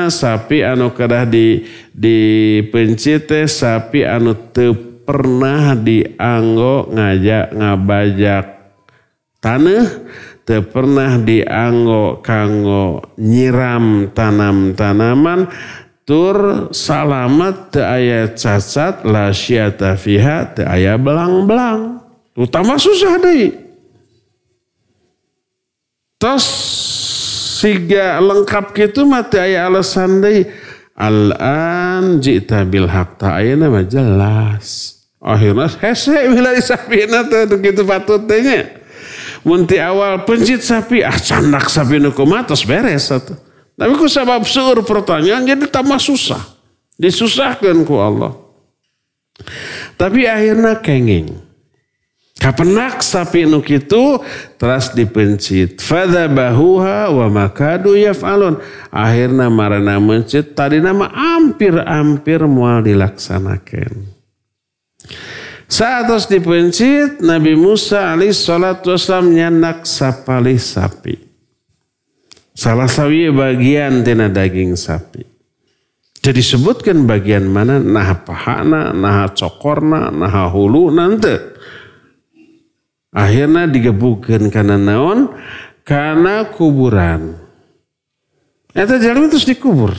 sapi anu kedah di di pencite sapi anu teu pernah dianggo ngajak ngabajak tanah Te pernah dianggo kanggo nyiram tanam-tanaman tur salamat te aya cacat la syata fiha te aya belang-belang. Utama susah deh Tos siga lengkap gitu mati ayat alasan deh Al-an jita bil haq ta mah jelas. Akhirnya hese bila disapina tu gitu patutnya. Menti awal pencit sapi, ah candak sapi nukumatos beres. Satu. Tapi ku sabab seur pertanyaan jadi tambah susah. Disusahkan ku Allah. Tapi akhirnya kenging. Kapenak sapi nuk itu teras dipencit. Fada bahuha wa makadu yaf'alun. Akhirnya marana mencit. Tadi nama hampir-hampir mual dilaksanakan. Saat dipencit, Nabi Musa alaih salatu wassalam nyanak sapali sapi. Salah sawi bagian tina daging sapi. Jadi sebutkan bagian mana nah pahana, nah cokorna, nah hulu nanti. Akhirnya digebukan karena naon, karena kuburan. Eta jalan terus dikubur.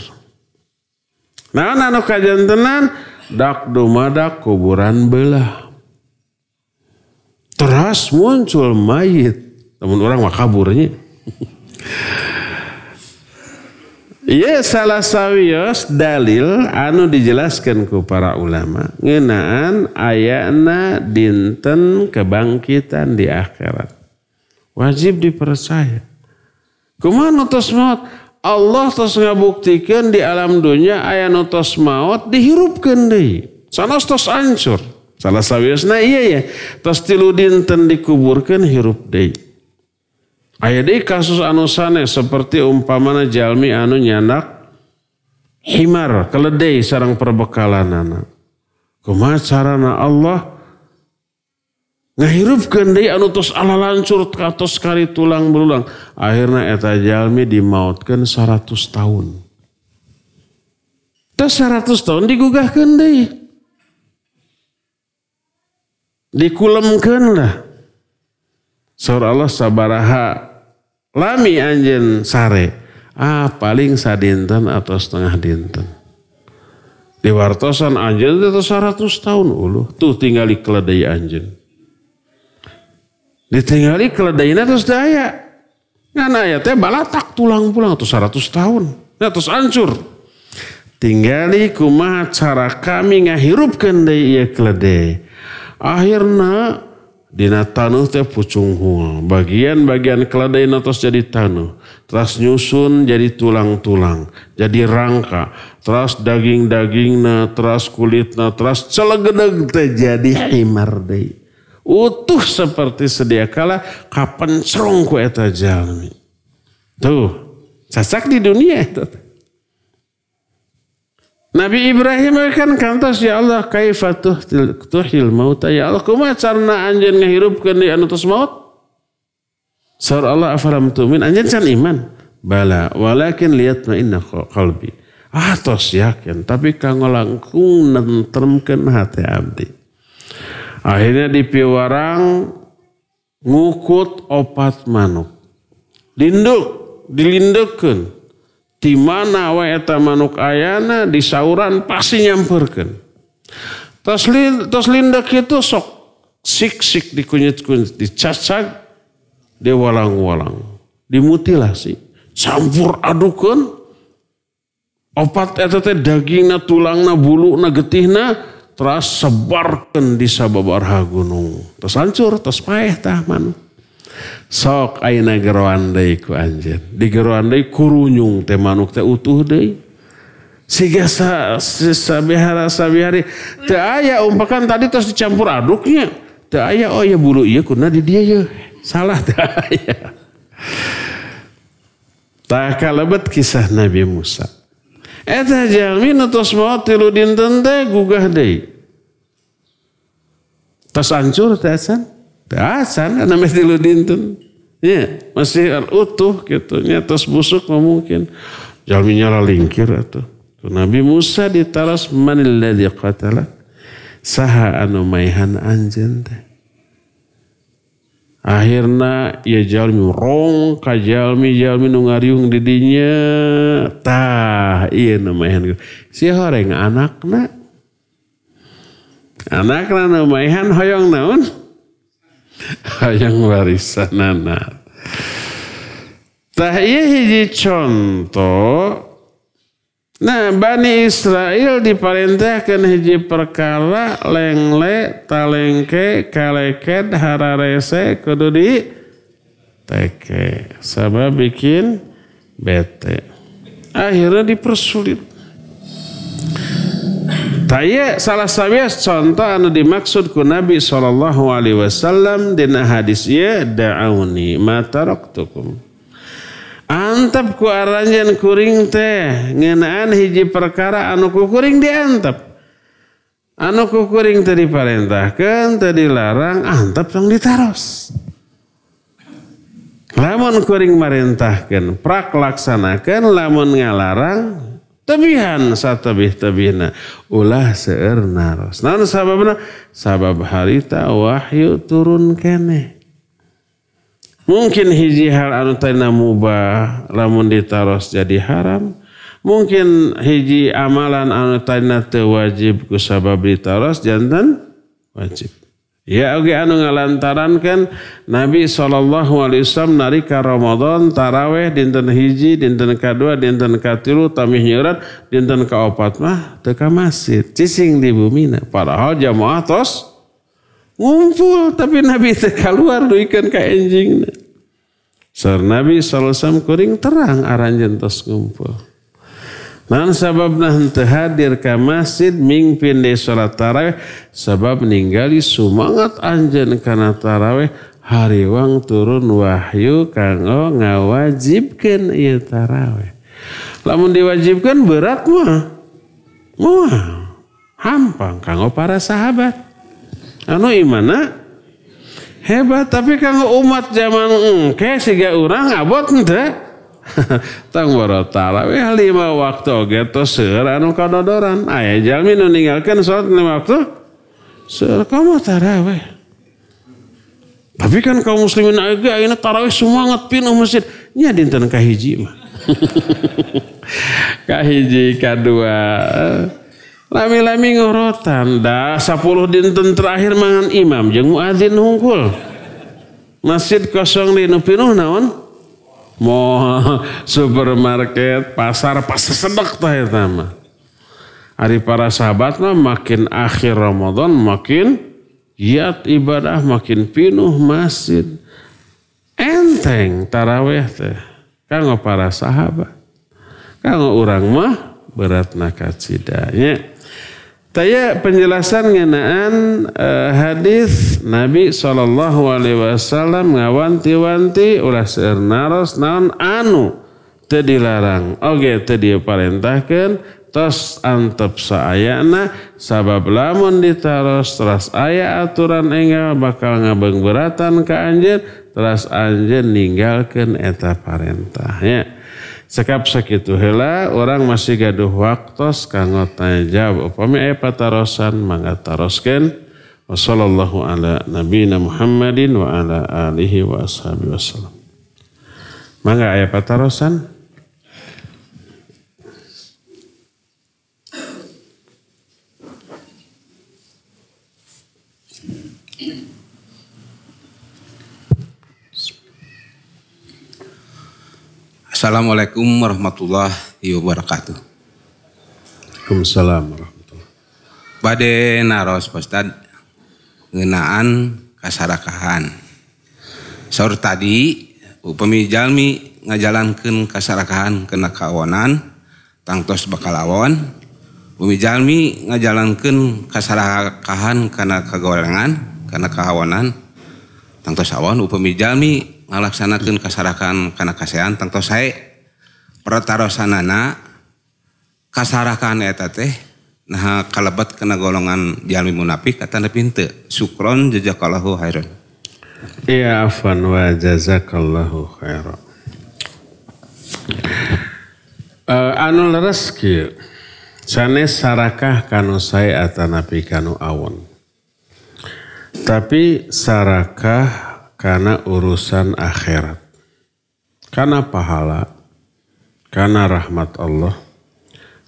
Nah, anu kajantenan dak dumadak kuburan belah. Teras muncul mayit. Namun orang mah kaburnya. Iya salah sawios dalil anu dijelaskan ku para ulama ngenaan ayana dinten kebangkitan di akhirat wajib dipercaya Kuman utus maut Allah tos ngabuktikan di alam dunia aya nu tos maut dihirupkeun deui. Sanos tos ancur. Salah sawiasna iya ya. Tos tilu dinten dikuburkeun hirup deui. Aya deui kasus anu seperti umpamana jalmi anu nyanak himar keledai sarang perbekalanana. Kumaha carana Allah ngahirupkan deui anu tos lancur katos kari tulang berulang. Akhirnya eta jalmi dimautkeun 100 tahun tos 100 tahun digugahkeun deui dikulemkeun lah saur Allah sabaraha lami anjen sare ah paling sadinten atau setengah dinten Diwartosan anjen itu 100 tahun uluh tuh tinggal dikeledai anjen Ditinggali keledainya terus daya. Ngana ya, ya teh balatak tulang pulang atau 100 tahun. Nah terus hancur. Tinggali kumaha cara kami ngahirupkan dari ieu keledai. Akhirna dina tanuh teh pucung hua. Bagian-bagian keledai terus jadi tanuh. Terus nyusun jadi tulang-tulang. Jadi rangka. Terus daging-dagingna, terus kulitna, terus celegedeg teh jadi himar deh utuh seperti sedia kala kapan serong ku eta jalmi tuh sasak di dunia itu Nabi Ibrahim kan kantos ya Allah kaifatuh tuhil mauta ya Allah kuma carna anjen ngehirupkan di anutus maut Saur Allah afalam tumin anjen can iman bala walakin liat ma'inna kalbi qalbi ah tos yakin tapi kangolangkung nentremkeun hati abdi Akhirnya di piwarang ngukut opat manuk. Linduk, dilindeken. Di mana waeta manuk ayana di sauran pasti nyamperkan. Tos, lindak itu sok sik-sik dikunyit-kunyit, dicacak, diwalang-walang. walang Dimutilasi. Campur adukan. Opat etete dagingna, tulangna, na, getihna, Terus sebarkan di sababarha gunung. Terus hancur, terus payah tah manu. Sok aina geroan deui ku di Digeroan deui kurunyung teh manuk teh utuh dey Sehingga sa, sabihara sabihari teu ayah umpakan tadi terus dicampur aduknya. Teu ayah oh ya bulu iya kuna di dia ya Salah teu ayah Tak kalabat kisah Nabi Musa. Eta jamin atau semua tilu dinten teh gugah deh. Tas hancur tasan. Tasan ana ludin tuh. Ya, masih utuh gitu Ya, tas busuk mungkin. Jalminya lingkir atuh. Nabi Musa ditaras manil ladzi qatala saha anu maihan anjeun teh. Akhirna ya jalmi rong ka jalmi jalmi nu ngariung di dinya tah ieu iya nu maihan. Gitu. Si horeng anakna Anak ranumaihan hoyong naun Hoyong warisan anak. Tah iya hiji contoh. Nah, Bani Israel diperintahkan hiji perkara lengle, talengke, kaleket, hararese, kudu teke. Sabab bikin bete. Akhirnya dipersulit. Taya salah sawias ya, contoh anu dimaksud ku Nabi sallallahu alaihi wasallam dina hadis ya dauni ma taraktukum. Antap ku aranjen kuring teh ngeunaan hiji perkara anu ku kuring diantap. Anu ku kuring teh diparentahkeun teh dilarang antap sang ditaros. Lamun kuring marintahkeun prak laksanakeun lamun ngalarang tabihan satabih tabihna ulah seernaros. naros naon sababna sabab harita wahyu turun kene. mungkin hiji hal anu mubah lamun ditaros jadi haram mungkin hiji amalan anu tayna teu wajib ku sabab ditaros wajib Ya oke okay, anu ngalantaran kan Nabi SAW narika Ramadan taraweh dinten hiji dinten kadua dinten katilu tamih nyurat dinten kaopat mah teka masjid cising di bumi nah. padahal jamaah tos ngumpul tapi Nabi teka luar duikan ke enjing nah. Sir Nabi SAW kuring terang aranjen tos ngumpul. Nah nah ente hadir ka masjid mingpin pindai sholat taraweh sebab ninggali sumangat karena taraweh hari wang turun wahyu kanggo ngawajibkan iya taraweh. Lamun diwajibkan berat mah. Muah. Hampang kanggo para sahabat. Anu imana hebat tapi kanggo umat zaman engke siga urang abot ente. Tang weh lima waktu anu kadodoran aya jalmi meninggalkan salat lima waktu seur kamu taraweh tapi kan kaum muslimin agak ini taraweh semangat pinuh masjid nya dinten kahiji mah kahiji kadua lami-lami ngorotan dah sepuluh dinten terakhir mangan imam jeung muadzin hungkul masjid kosong di nu pinuh naon mau supermarket, pasar, pasar sedek ya, tah eta mah. Ari para sahabat mah makin akhir Ramadan makin giat ibadah, makin pinuh masjid. Enteng taraweh teh. Kanggo para sahabat. Kanggo orang mah berat nakat nya. Taya penjelasan ngenaan uh, hadis Nabi Shallallahu Alaihi Wasallam ngawanti-wanti ulah naros naon anu tedilarang. Oke, okay, tadi parentahkan tos antep saayana sabab lamun ditaros teras aya aturan enggak bakal ngabeng beratan ke anjen teras anjen ninggalkan eta parentahnya. Sekap itu hela orang masih gaduh waktu kanggo tajab upami aya patarosan mangga taroskeun wa sallallahu ala nabiyina wa ala alihi wa ashabi wasallam. Mangga aya patarosan Assalamualaikum warahmatullahi wabarakatuh. Waalaikumsalam warahmatullahi Bade naros postad ngenaan kasarakahan. Saur tadi upami jalmi ngajalankeun kasarakahan kena kawanan, tangtos bakal awon. Upami jalmi ngajalankeun kasarakahan kana kagorengan kana kahawanan tangtos awon upami jalmi melaksanakan kasarakan karena kasihan. Tentu saya anak kasarakan eta teh nah kalabat kena golongan jalmi munafik kata pinte sukron jazakallahu khairan iya afan wa jazakallahu khairan uh, anu leres kieu sarakah kanu saya atanapi kanu awon tapi sarakah karena urusan akhirat. Karena pahala, karena rahmat Allah,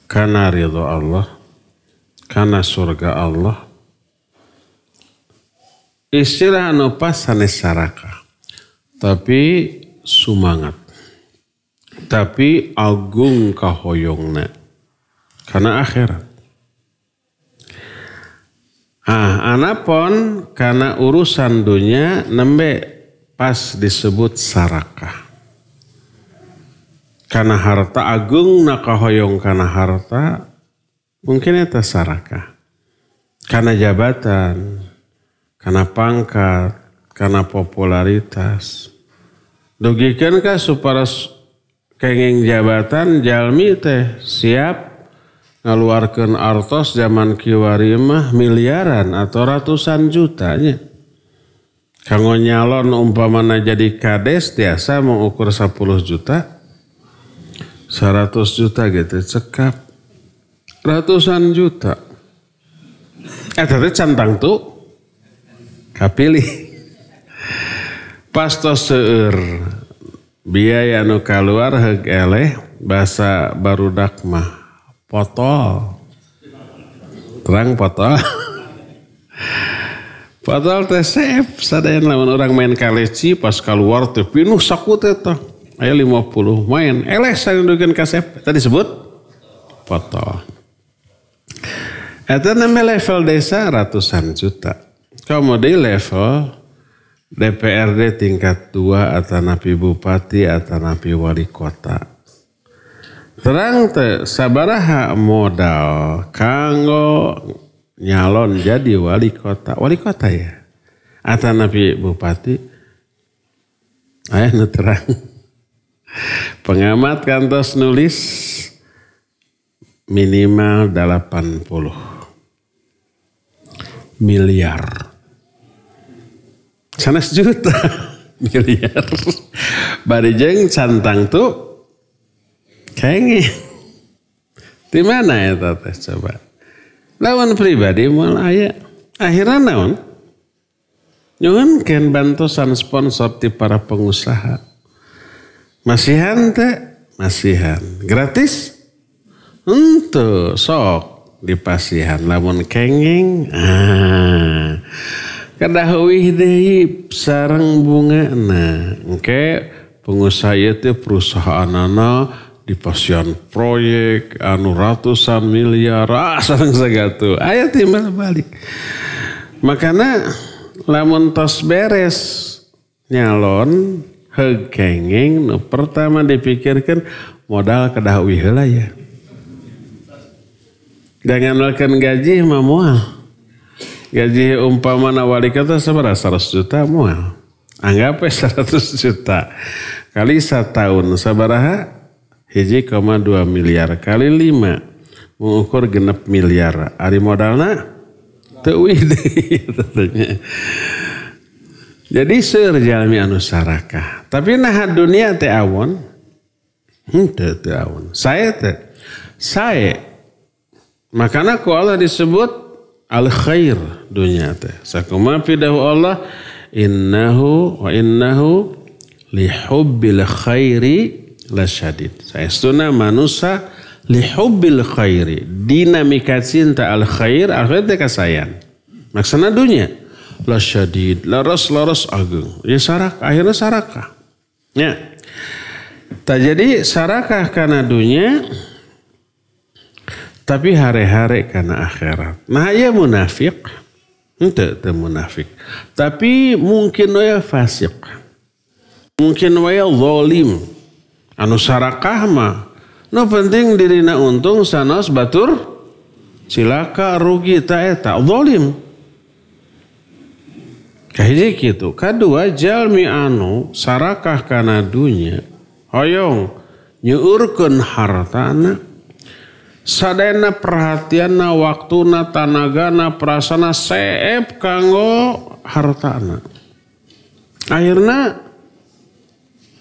karena ridho Allah, karena surga Allah. Istilah anu pas saraka. Tapi sumangat. Tapi agung kahoyongna. Karena akhirat. Ah, pon karena urusan dunia nembe pas disebut saraka. Karena harta agung nakahoyong karena harta mungkin itu saraka. Karena jabatan, karena pangkat, karena popularitas. Dugikan kah supaya kenging jabatan jalmi teh siap ngeluarkan artos zaman kiwari mah miliaran atau ratusan jutanya. Kanggo nyalon umpamana jadi kades biasa mengukur 10 juta, 100 juta gitu cekap. Ratusan juta. Eh tadi cantang tuh kapilih. Pastos seur, biaya nukaluar keluar eleh bahasa baru dakmah. Potol. Terang potol. Padahal teh sep sadaya lawan orang main kaleci pas keluar teh pinuh sakut itu Aya 50 main eleh sandukeun ka sep tadi sebut foto. Eta nama level desa ratusan juta. di level DPRD tingkat 2 atau napi bupati atau napi wali kota terang sabaraha modal kanggo nyalon jadi wali kota wali kota ya atau nabi bupati ayah terang pengamat kantos nulis minimal 80 miliar sanas juta miliar barijeng cantang tuh Kayaknya di mana ya teh coba? Lawan pribadi mal ayah. Akhirnya naon? ken bantusan sponsor di para pengusaha. Masihan teh? Masihan. Gratis? Untuk sok di pasihan. Lamun kenging? Ah. wih deh sarang bunga na. Oke, pengusaha itu perusahaan anak di pasien proyek anu ratusan miliar ah segitu sagatu ayat timbal balik makanya lamun tos beres nyalon hegengeng nu pertama dipikirkan modal kedah heula ya dengan makan gaji mah gaji umpama nawali kata seberapa 100 juta moal anggapnya seratus juta kali satu tahun seberapa hiji koma dua miliar kali lima mengukur genep miliar ari modalna teuwih tentunya gitu jadi seur jalmi anu sarakah tapi nah dunia te awon te hmm, te awon saya te saya makanya ku Allah disebut al khair dunia te sakuma pidahu Allah innahu wa innahu lihubbil khairi lasyadid. Saestuna manusia lihubil khairi. Dinamika cinta al khair al khair teh kasayan. Maksudnya dunia. Lasyadid, laras laras agung. Ya sarak, akhirnya sarakah. Ya. Tak jadi sarakah karena dunia tapi hari-hari karena akhirat. Nah ya munafik. Itu, itu munafik. Tapi mungkin ya fasik. Mungkin ya zalim anu sarakah mah nu penting dirina untung sanos batur silaka rugi ta eta zalim kahiji kitu kadua jalmi anu sarakah kana dunya hoyong nyurken hartana sadayana perhatianna waktuna tanagana prasana seep kanggo hartana Akhirna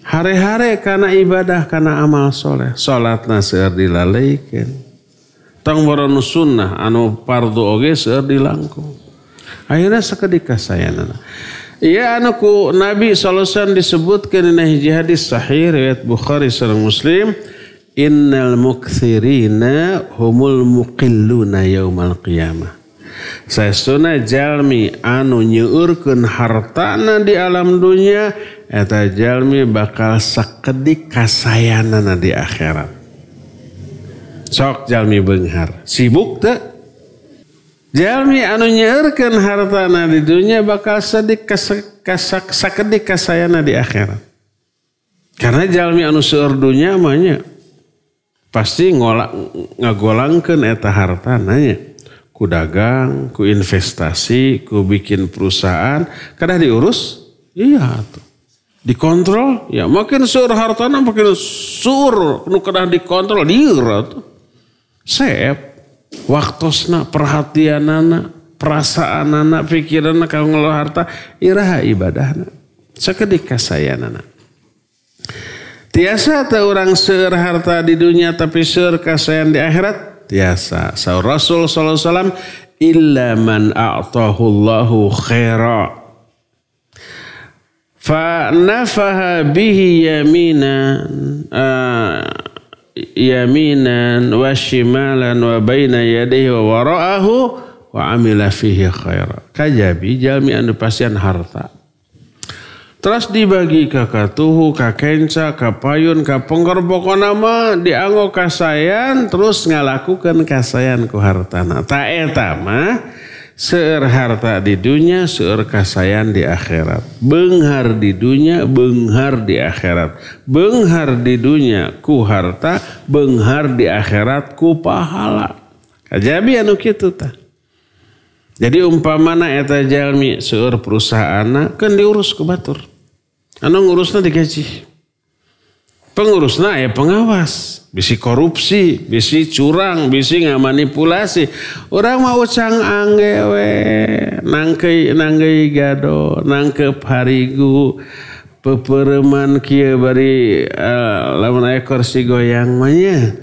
hari-hari karena ibadah karena amal soleh sholat nasir dilalikeun Tang boron sunnah anu pardu oge seueur dilangkung akhirnya seketika sayana Iya anakku Nabi SAW disebutkan ini hiji hadis sahih riwayat Bukhari sareng Muslim innal mukthirina humul muqilluna yaumal qiyamah Saestuna jalmi anu nyurken hartana di alam dunia eta jalmi bakal sakedik kasayana di akhirat sok jalmi benghar sibuk teh jalmi anu nyerken harta di dunia bakal sedik kasak sakedik kasayana di akhirat karena jalmi anu seur dunia mah pasti ngolak ngagolangkan eta harta nanya. ku dagang ku investasi ku bikin perusahaan kada diurus iya tuh dikontrol ya makin sur hartana makin sur nu kena dikontrol iya, diurut sep waktosna perhatianana perasaanana pikiranana kau ngeluh harta iraha ibadahna sakedik kasayanana tiasa ada orang seur harta di dunia tapi sur kasayan di akhirat tiasa saur rasul sallallahu alaihi wasallam illa man a'tahu Allahu khairah yaminan yaminan ah, yaminan wa shimalan wa baina yadihi wa amila fihi khaira. Kajabi jalmi anu pasian harta. Terus dibagi ke katuhu, ke kenca, ke payun, ka pokona nama, dianggo kasayan terus ngalakukan kasayan ku hartana. Ta eta Seur harta di dunia, seur kasayan di akhirat. Benghar di dunia, benghar di akhirat. Benghar di dunia ku harta, benghar di akhirat ku pahala. Kajabi anu kitu ta. Jadi umpamana eta jalmi seur perusahaan kan diurus ke batur. Anu ngurusna digaji pengurus naik ya pengawas. Bisi korupsi, bisi curang, bisi nggak manipulasi. Orang mau cang angewe nangke nangke gado, nangkep parigu pepereman kia bari uh, lamun ekor si goyang manya.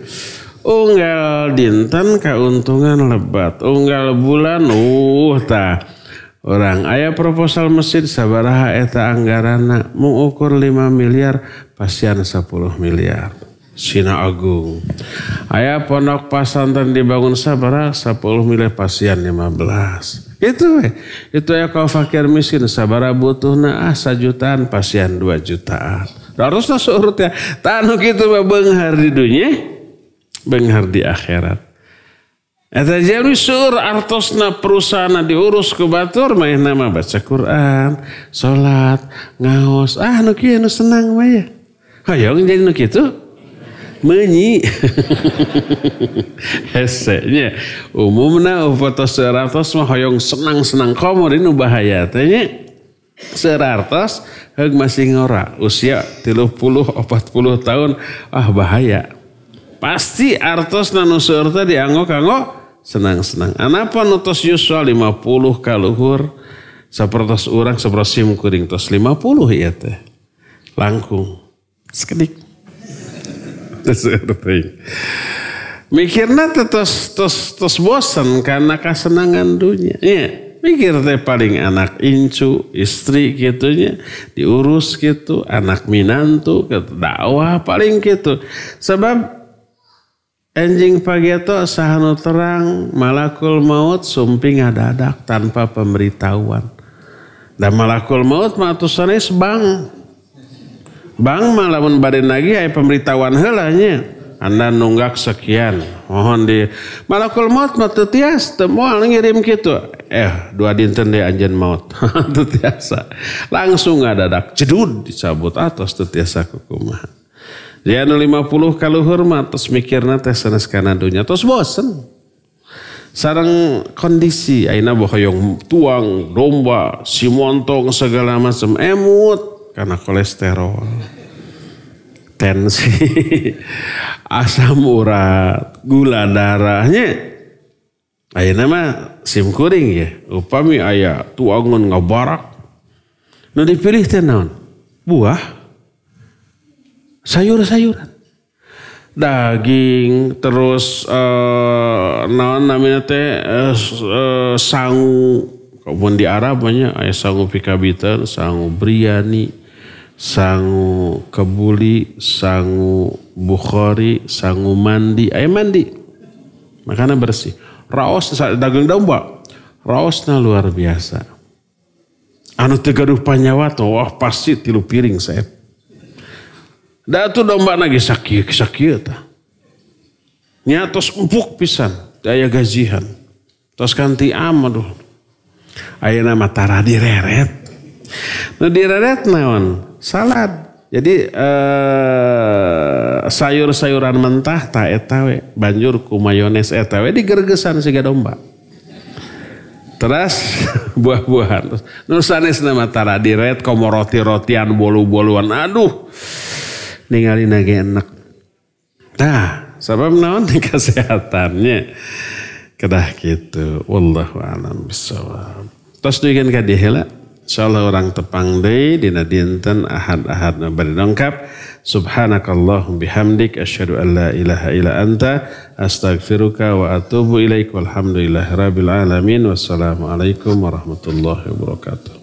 Unggal dinten keuntungan lebat, unggal bulan uh ta orang ayah proposal mesin sabaraha eta anggarana mengukur 5 miliar pasian 10 miliar Sina Agung ayah pondok pasantren dibangun sabaraha 10 miliar pasian 15 itu itu ya kau fakir miskin sabaraha butuh ah sajutaan pasian 2 jutaan haruslah seurutnya tanu gitu benghar di dunia benghar di akhirat Eta jami sur artosna perusahaan diurus ke batur main nama baca Quran, salat ngaos. Ah nuki kieu nu senang mah ya. Hoyong jadi nu kitu. Menyi. nya umumna foto seratus mah hoyong senang-senang komorin ini bahaya tanya. seratus heug masih ngora usia puluh 30 puluh tahun ah bahaya. Pasti artos nanusur tadi dianggo angok senang-senang. Anapa nutos yuswa 50 kaluhur sapertos orang saprosim kuring tos 50 iya teh. Langkung. Sekedik. Mikirna tos tos tos bosan karena kesenangan dunia. Iya. Mikir teh paling anak incu, istri gitunya, diurus gitu, anak minantu, gitu, dakwah paling gitu. Sebab Enjing pageto sahanu terang malakul maut sumping ada adadak tanpa pemberitahuan. Dan malakul maut matusanes bang. Bang malamun badan lagi ay pemberitahuan helanya. Anda nunggak sekian. Mohon di malakul maut matu tias temual ngirim gitu. Eh dua dinten di anjen maut. Tetiasa. Langsung ada dak, jedud dicabut atas tetiasa kukumahan lima puluh kalau hormat terus mikirna teh sanes kana dunya terus bosen. Sarang kondisi aina bohoyong tuang, domba, si montong segala macam emut karena kolesterol. Tensi, asam urat, gula darahnya. aina mah sim kuring ya. Upami ayah tuangun ngabarak. Nanti pilih tenon, Buah sayur-sayuran daging terus uh, naon namanya teh uh, eh, eh, sang kapan di Arab banyak ayah sangu pikabitan sangu briani sangu kebuli sangu bukhari sangu mandi ayah mandi makanya bersih raos dagang domba raosna luar biasa anu tegaduh panyawa tuh wah pasti tilu piring saya Datu domba nagi sakia sakia ta. Nyatos empuk pisan daya gajihan. Tos kanti aduh. Ayeuna nama tara direret. Nu nah, direret naon? Salad. Jadi eh, sayur-sayuran mentah tak etawe banjur ku mayones etawe digergesan siga domba. teras buah-buahan. Terus nu sanesna mah tara direret komo roti-rotian bolu-boluan. Aduh ningali nage enak. Nah, sebab naon kesehatannya. Kedah gitu. Wallahu a'lam bisawab. Terus duikan ka dihela. Insyaallah orang tepang deh. dina dinten Ahad-ahad na bari Subhanakallahum bihamdik asyhadu an la ilaha illa anta Astagfiruka wa atubu ilaik. Walhamdulillahirabbil alamin. Wassalamualaikum warahmatullahi wabarakatuh.